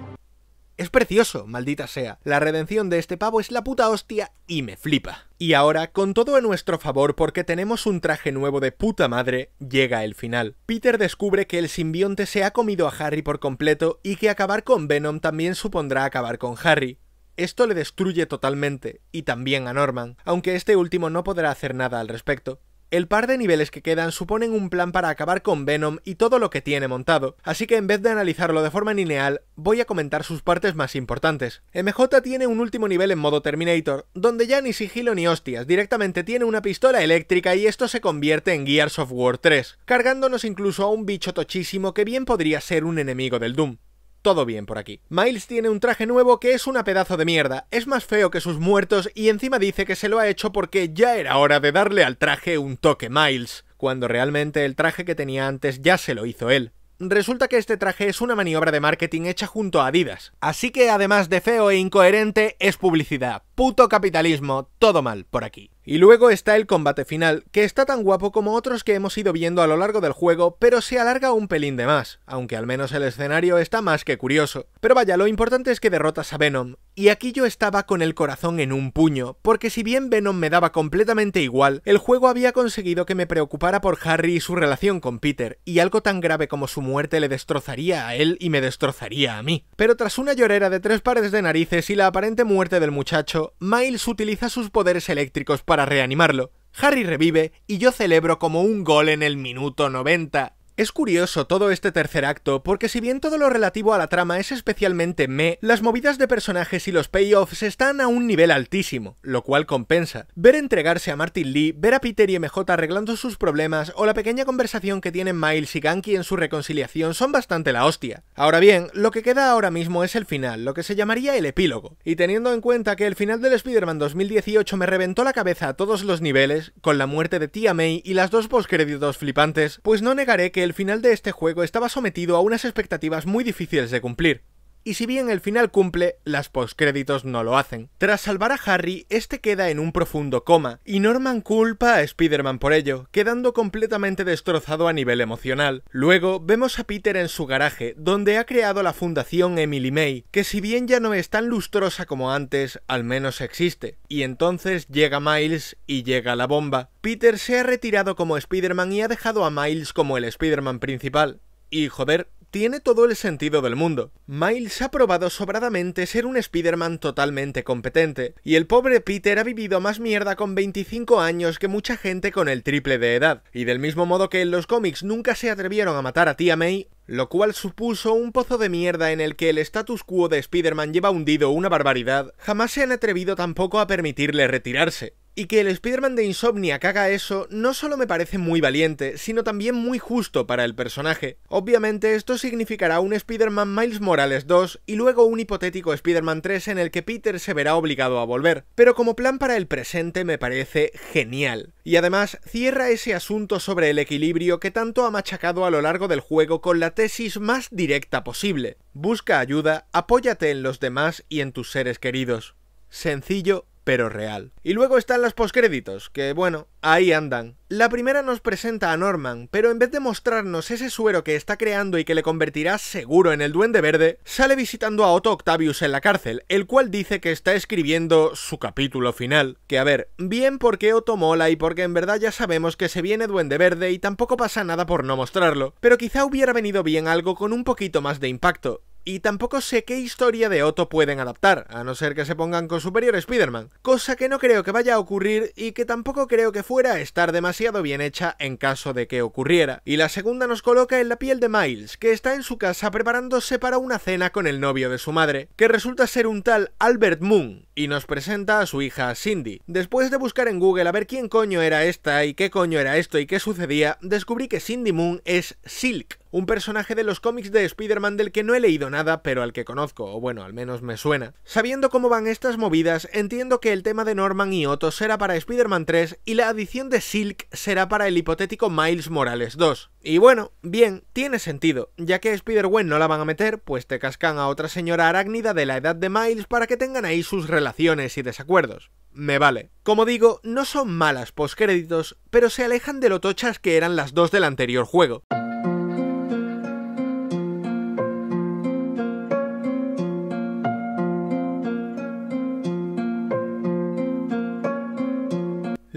Speaker 1: Es precioso, maldita sea. La redención de este pavo es la puta hostia y me flipa. Y ahora, con todo a nuestro favor porque tenemos un traje nuevo de puta madre, llega el final. Peter descubre que el simbionte se ha comido a Harry por completo y que acabar con Venom también supondrá acabar con Harry. Esto le destruye totalmente, y también a Norman, aunque este último no podrá hacer nada al respecto. El par de niveles que quedan suponen un plan para acabar con Venom y todo lo que tiene montado, así que en vez de analizarlo de forma lineal, voy a comentar sus partes más importantes. MJ tiene un último nivel en modo Terminator, donde ya ni sigilo ni hostias, directamente tiene una pistola eléctrica y esto se convierte en Gears of War 3, cargándonos incluso a un bicho tochísimo que bien podría ser un enemigo del Doom todo bien por aquí. Miles tiene un traje nuevo que es una pedazo de mierda, es más feo que sus muertos y encima dice que se lo ha hecho porque ya era hora de darle al traje un toque Miles, cuando realmente el traje que tenía antes ya se lo hizo él. Resulta que este traje es una maniobra de marketing hecha junto a Adidas. Así que además de feo e incoherente, es publicidad. Puto capitalismo, todo mal por aquí. Y luego está el combate final, que está tan guapo como otros que hemos ido viendo a lo largo del juego, pero se alarga un pelín de más, aunque al menos el escenario está más que curioso. Pero vaya, lo importante es que derrotas a Venom, y aquí yo estaba con el corazón en un puño, porque si bien Venom me daba completamente igual, el juego había conseguido que me preocupara por Harry y su relación con Peter, y algo tan grave como su muerte le destrozaría a él y me destrozaría a mí. Pero tras una llorera de tres pares de narices y la aparente muerte del muchacho, Miles utiliza sus poderes eléctricos para reanimarlo. Harry revive y yo celebro como un gol en el minuto 90. Es curioso todo este tercer acto, porque si bien todo lo relativo a la trama es especialmente me, las movidas de personajes y los payoffs están a un nivel altísimo, lo cual compensa. Ver entregarse a Martin Lee, ver a Peter y MJ arreglando sus problemas o la pequeña conversación que tienen Miles y Ganky en su reconciliación son bastante la hostia. Ahora bien, lo que queda ahora mismo es el final, lo que se llamaría el epílogo, y teniendo en cuenta que el final del Spider-Man 2018 me reventó la cabeza a todos los niveles, con la muerte de Tia May y las dos postcréditos flipantes, pues no negaré que el final de este juego estaba sometido a unas expectativas muy difíciles de cumplir y si bien el final cumple, las postcréditos no lo hacen. Tras salvar a Harry, este queda en un profundo coma, y Norman culpa a Spider-Man por ello, quedando completamente destrozado a nivel emocional. Luego, vemos a Peter en su garaje, donde ha creado la fundación Emily May, que si bien ya no es tan lustrosa como antes, al menos existe. Y entonces llega Miles y llega la bomba. Peter se ha retirado como Spider-Man y ha dejado a Miles como el Spider-Man principal. Y joder, tiene todo el sentido del mundo. Miles ha probado sobradamente ser un Spider-Man totalmente competente, y el pobre Peter ha vivido más mierda con 25 años que mucha gente con el triple de edad, y del mismo modo que en los cómics nunca se atrevieron a matar a tía May, lo cual supuso un pozo de mierda en el que el status quo de Spider-Man lleva hundido una barbaridad, jamás se han atrevido tampoco a permitirle retirarse. Y que el Spider-Man de Insomnia haga eso no solo me parece muy valiente, sino también muy justo para el personaje. Obviamente esto significará un Spider-Man Miles Morales 2 y luego un hipotético Spider-Man 3 en el que Peter se verá obligado a volver, pero como plan para el presente me parece genial. Y además cierra ese asunto sobre el equilibrio que tanto ha machacado a lo largo del juego con la tesis más directa posible. Busca ayuda, apóyate en los demás y en tus seres queridos. Sencillo pero real. Y luego están las postcréditos, que bueno, ahí andan. La primera nos presenta a Norman, pero en vez de mostrarnos ese suero que está creando y que le convertirá seguro en el Duende Verde, sale visitando a Otto Octavius en la cárcel, el cual dice que está escribiendo su capítulo final. Que a ver, bien porque Otto mola y porque en verdad ya sabemos que se viene Duende Verde y tampoco pasa nada por no mostrarlo, pero quizá hubiera venido bien algo con un poquito más de impacto y tampoco sé qué historia de Otto pueden adaptar, a no ser que se pongan con Superior Spider-Man, cosa que no creo que vaya a ocurrir y que tampoco creo que fuera a estar demasiado bien hecha en caso de que ocurriera. Y la segunda nos coloca en la piel de Miles, que está en su casa preparándose para una cena con el novio de su madre, que resulta ser un tal Albert Moon, y nos presenta a su hija Cindy. Después de buscar en Google a ver quién coño era esta y qué coño era esto y qué sucedía, descubrí que Cindy Moon es Silk, un personaje de los cómics de Spider-Man del que no he leído nada, pero al que conozco, o bueno, al menos me suena. Sabiendo cómo van estas movidas, entiendo que el tema de Norman y Otto será para Spider-Man 3 y la adición de Silk será para el hipotético Miles Morales 2. Y bueno, bien, tiene sentido, ya que Spider-Gwen no la van a meter, pues te cascan a otra señora arácnida de la edad de Miles para que tengan ahí sus relaciones y desacuerdos. Me vale. Como digo, no son malas postcréditos, pero se alejan de lo tochas que eran las dos del anterior juego.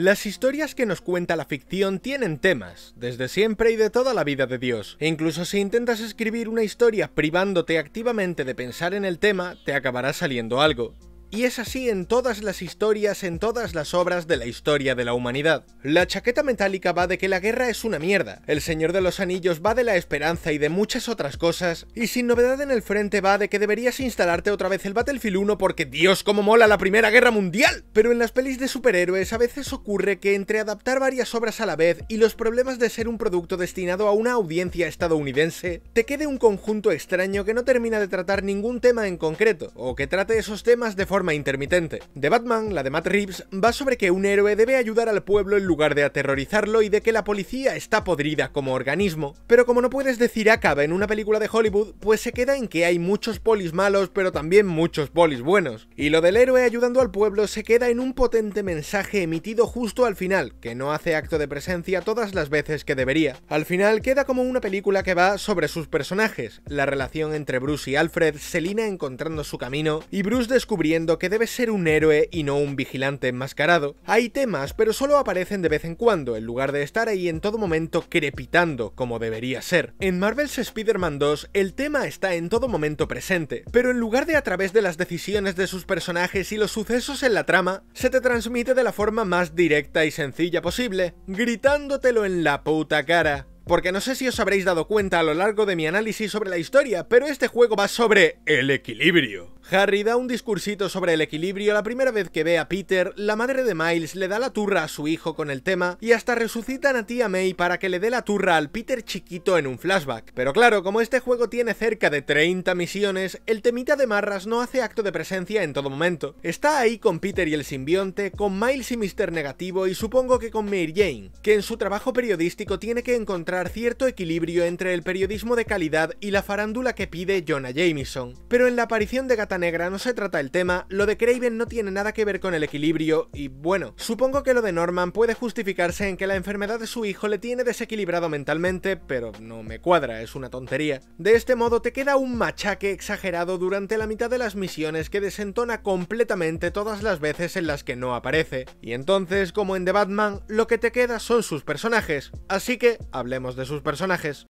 Speaker 1: Las historias que nos cuenta la ficción tienen temas, desde siempre y de toda la vida de Dios. E incluso si intentas escribir una historia privándote activamente de pensar en el tema, te acabará saliendo algo. Y es así en todas las historias, en todas las obras de la historia de la humanidad. La chaqueta metálica va de que la guerra es una mierda, El Señor de los Anillos va de la esperanza y de muchas otras cosas, y sin novedad en el frente va de que deberías instalarte otra vez el Battlefield 1 porque Dios cómo mola la Primera Guerra Mundial. Pero en las pelis de superhéroes a veces ocurre que entre adaptar varias obras a la vez y los problemas de ser un producto destinado a una audiencia estadounidense, te quede un conjunto extraño que no termina de tratar ningún tema en concreto, o que trate esos temas de forma intermitente. De Batman, la de Matt Reeves, va sobre que un héroe debe ayudar al pueblo en lugar de aterrorizarlo y de que la policía está podrida como organismo. Pero como no puedes decir acaba en una película de Hollywood, pues se queda en que hay muchos polis malos pero también muchos polis buenos. Y lo del héroe ayudando al pueblo se queda en un potente mensaje emitido justo al final, que no hace acto de presencia todas las veces que debería. Al final queda como una película que va sobre sus personajes, la relación entre Bruce y Alfred, Selina encontrando su camino y Bruce descubriendo que debe ser un héroe y no un vigilante enmascarado. Hay temas, pero solo aparecen de vez en cuando, en lugar de estar ahí en todo momento crepitando, como debería ser. En Marvel's Spider-Man 2, el tema está en todo momento presente, pero en lugar de a través de las decisiones de sus personajes y los sucesos en la trama, se te transmite de la forma más directa y sencilla posible, gritándotelo en la puta cara. Porque no sé si os habréis dado cuenta a lo largo de mi análisis sobre la historia, pero este juego va sobre el equilibrio. Harry da un discursito sobre el equilibrio la primera vez que ve a Peter, la madre de Miles le da la turra a su hijo con el tema y hasta resucitan a tía May para que le dé la turra al Peter chiquito en un flashback. Pero claro, como este juego tiene cerca de 30 misiones, el temita de Marras no hace acto de presencia en todo momento. Está ahí con Peter y el simbionte, con Miles y Mr. Negativo y supongo que con Mary Jane, que en su trabajo periodístico tiene que encontrar cierto equilibrio entre el periodismo de calidad y la farándula que pide Jonah Jameson. Pero en la aparición de Gata Negra no se trata el tema, lo de Craven no tiene nada que ver con el equilibrio y bueno, supongo que lo de Norman puede justificarse en que la enfermedad de su hijo le tiene desequilibrado mentalmente, pero no me cuadra, es una tontería. De este modo te queda un machaque exagerado durante la mitad de las misiones que desentona completamente todas las veces en las que no aparece, y entonces, como en The Batman, lo que te queda son sus personajes, así que hablemos de sus personajes.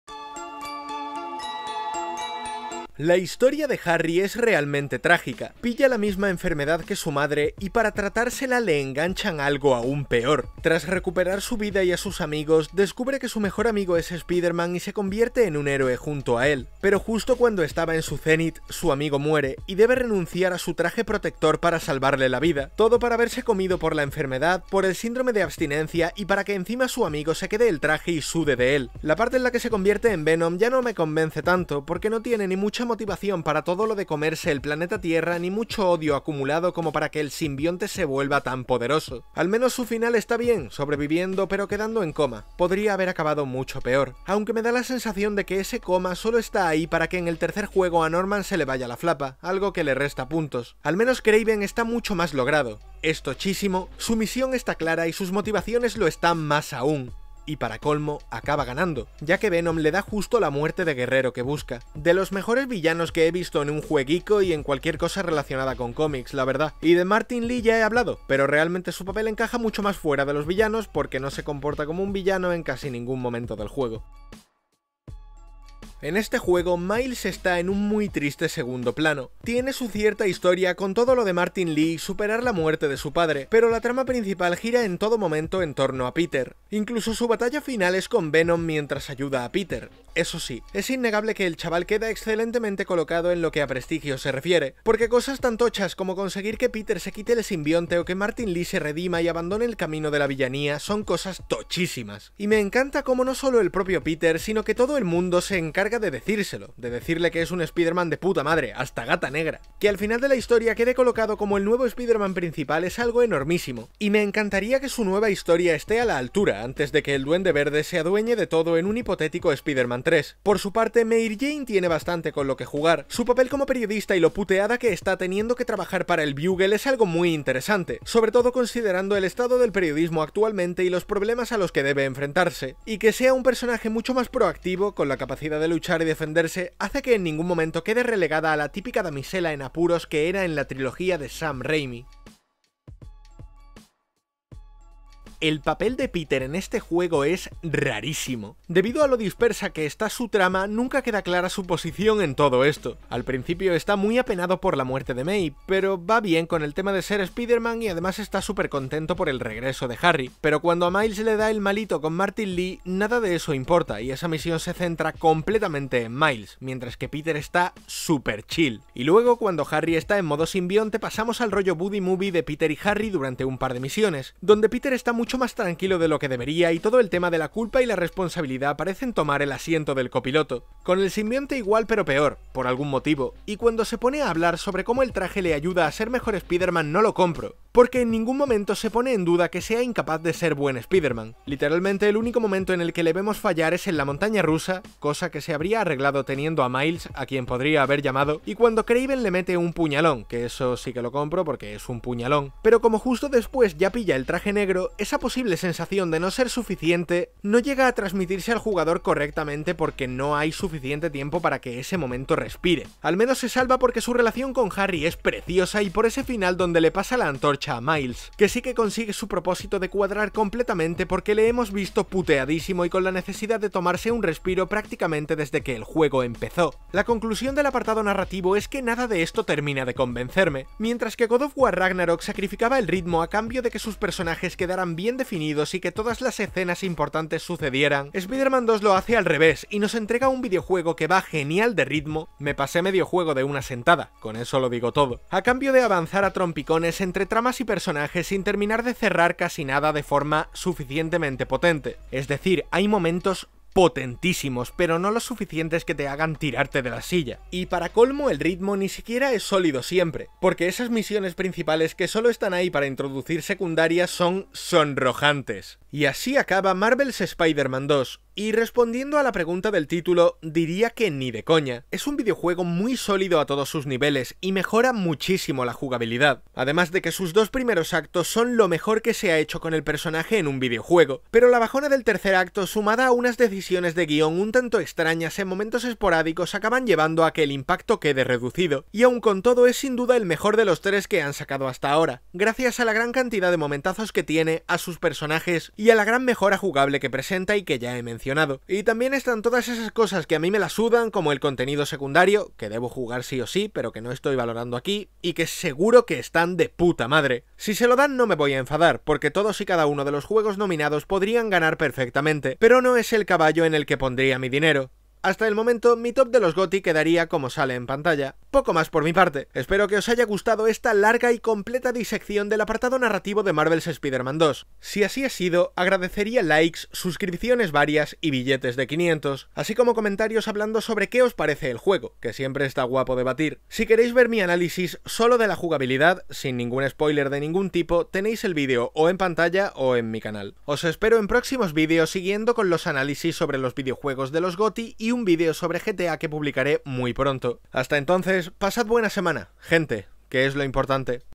Speaker 1: La historia de Harry es realmente trágica. Pilla la misma enfermedad que su madre y para tratársela le enganchan algo aún peor. Tras recuperar su vida y a sus amigos, descubre que su mejor amigo es Spider-Man y se convierte en un héroe junto a él. Pero justo cuando estaba en su cenit, su amigo muere y debe renunciar a su traje protector para salvarle la vida. Todo para verse comido por la enfermedad, por el síndrome de abstinencia y para que encima su amigo se quede el traje y sude de él. La parte en la que se convierte en Venom ya no me convence tanto porque no tiene ni mucha motivación para todo lo de comerse el planeta Tierra ni mucho odio acumulado como para que el simbionte se vuelva tan poderoso. Al menos su final está bien, sobreviviendo pero quedando en coma. Podría haber acabado mucho peor, aunque me da la sensación de que ese coma solo está ahí para que en el tercer juego a Norman se le vaya la flapa, algo que le resta puntos. Al menos Kraven está mucho más logrado. Esto tochísimo, su misión está clara y sus motivaciones lo están más aún y para colmo, acaba ganando, ya que Venom le da justo la muerte de guerrero que busca. De los mejores villanos que he visto en un jueguico y en cualquier cosa relacionada con cómics, la verdad. Y de Martin Lee ya he hablado, pero realmente su papel encaja mucho más fuera de los villanos porque no se comporta como un villano en casi ningún momento del juego. En este juego, Miles está en un muy triste segundo plano. Tiene su cierta historia con todo lo de Martin Lee superar la muerte de su padre, pero la trama principal gira en todo momento en torno a Peter. Incluso su batalla final es con Venom mientras ayuda a Peter. Eso sí, es innegable que el chaval queda excelentemente colocado en lo que a prestigio se refiere, porque cosas tan tochas como conseguir que Peter se quite el simbionte o que Martin Lee se redima y abandone el camino de la villanía son cosas tochísimas. Y me encanta cómo no solo el propio Peter, sino que todo el mundo se encarga de decírselo, de decirle que es un Spider-Man de puta madre, hasta gata negra. Que al final de la historia quede colocado como el nuevo Spider-Man principal es algo enormísimo, y me encantaría que su nueva historia esté a la altura antes de que el Duende Verde se adueñe de todo en un hipotético Spider-Man 3. Por su parte, Mayor Jane tiene bastante con lo que jugar. Su papel como periodista y lo puteada que está teniendo que trabajar para el Bugle es algo muy interesante, sobre todo considerando el estado del periodismo actualmente y los problemas a los que debe enfrentarse, y que sea un personaje mucho más proactivo con la capacidad de luchar y defenderse hace que en ningún momento quede relegada a la típica damisela en apuros que era en la trilogía de Sam Raimi. El papel de Peter en este juego es rarísimo. Debido a lo dispersa que está su trama, nunca queda clara su posición en todo esto. Al principio está muy apenado por la muerte de May, pero va bien con el tema de ser Spider-Man y además está súper contento por el regreso de Harry. Pero cuando a Miles le da el malito con Martin Lee, nada de eso importa y esa misión se centra completamente en Miles, mientras que Peter está súper chill. Y luego cuando Harry está en modo simbionte pasamos al rollo Buddy Movie de Peter y Harry durante un par de misiones, donde Peter está muy mucho más tranquilo de lo que debería y todo el tema de la culpa y la responsabilidad parecen tomar el asiento del copiloto. Con el simbionte igual pero peor, por algún motivo, y cuando se pone a hablar sobre cómo el traje le ayuda a ser mejor Spider-Man no lo compro porque en ningún momento se pone en duda que sea incapaz de ser buen Spider-Man. Literalmente el único momento en el que le vemos fallar es en la montaña rusa, cosa que se habría arreglado teniendo a Miles, a quien podría haber llamado, y cuando Craven le mete un puñalón, que eso sí que lo compro porque es un puñalón. Pero como justo después ya pilla el traje negro, esa posible sensación de no ser suficiente no llega a transmitirse al jugador correctamente porque no hay suficiente tiempo para que ese momento respire. Al menos se salva porque su relación con Harry es preciosa y por ese final donde le pasa la antorcha a Miles, que sí que consigue su propósito de cuadrar completamente porque le hemos visto puteadísimo y con la necesidad de tomarse un respiro prácticamente desde que el juego empezó. La conclusión del apartado narrativo es que nada de esto termina de convencerme, mientras que God of War Ragnarok sacrificaba el ritmo a cambio de que sus personajes quedaran bien definidos y que todas las escenas importantes sucedieran, Spider-Man 2 lo hace al revés y nos entrega un videojuego que va genial de ritmo, me pasé medio juego de una sentada, con eso lo digo todo, a cambio de avanzar a trompicones entre tramas y personajes sin terminar de cerrar casi nada de forma suficientemente potente. Es decir, hay momentos potentísimos, pero no los suficientes que te hagan tirarte de la silla. Y para colmo, el ritmo ni siquiera es sólido siempre, porque esas misiones principales que solo están ahí para introducir secundarias son sonrojantes. Y así acaba Marvel's Spider-Man 2, y respondiendo a la pregunta del título, diría que ni de coña. Es un videojuego muy sólido a todos sus niveles y mejora muchísimo la jugabilidad, además de que sus dos primeros actos son lo mejor que se ha hecho con el personaje en un videojuego, pero la bajona del tercer acto sumada a unas decisiones de guión un tanto extrañas en momentos esporádicos acaban llevando a que el impacto quede reducido, y aun con todo es sin duda el mejor de los tres que han sacado hasta ahora, gracias a la gran cantidad de momentazos que tiene, a sus personajes y a la gran mejora jugable que presenta y que ya he mencionado. Y también están todas esas cosas que a mí me las sudan, como el contenido secundario, que debo jugar sí o sí, pero que no estoy valorando aquí, y que seguro que están de puta madre. Si se lo dan no me voy a enfadar, porque todos y cada uno de los juegos nominados podrían ganar perfectamente, pero no es el caballo en el que pondría mi dinero. Hasta el momento, mi top de los GOTI quedaría como sale en pantalla poco más por mi parte. Espero que os haya gustado esta larga y completa disección del apartado narrativo de Marvel's Spider-Man 2. Si así ha sido, agradecería likes, suscripciones varias y billetes de 500, así como comentarios hablando sobre qué os parece el juego, que siempre está guapo debatir. Si queréis ver mi análisis solo de la jugabilidad, sin ningún spoiler de ningún tipo, tenéis el vídeo o en pantalla o en mi canal. Os espero en próximos vídeos siguiendo con los análisis sobre los videojuegos de los GOTI y un vídeo sobre GTA que publicaré muy pronto. Hasta entonces, pues pasad buena semana, gente, que es lo importante.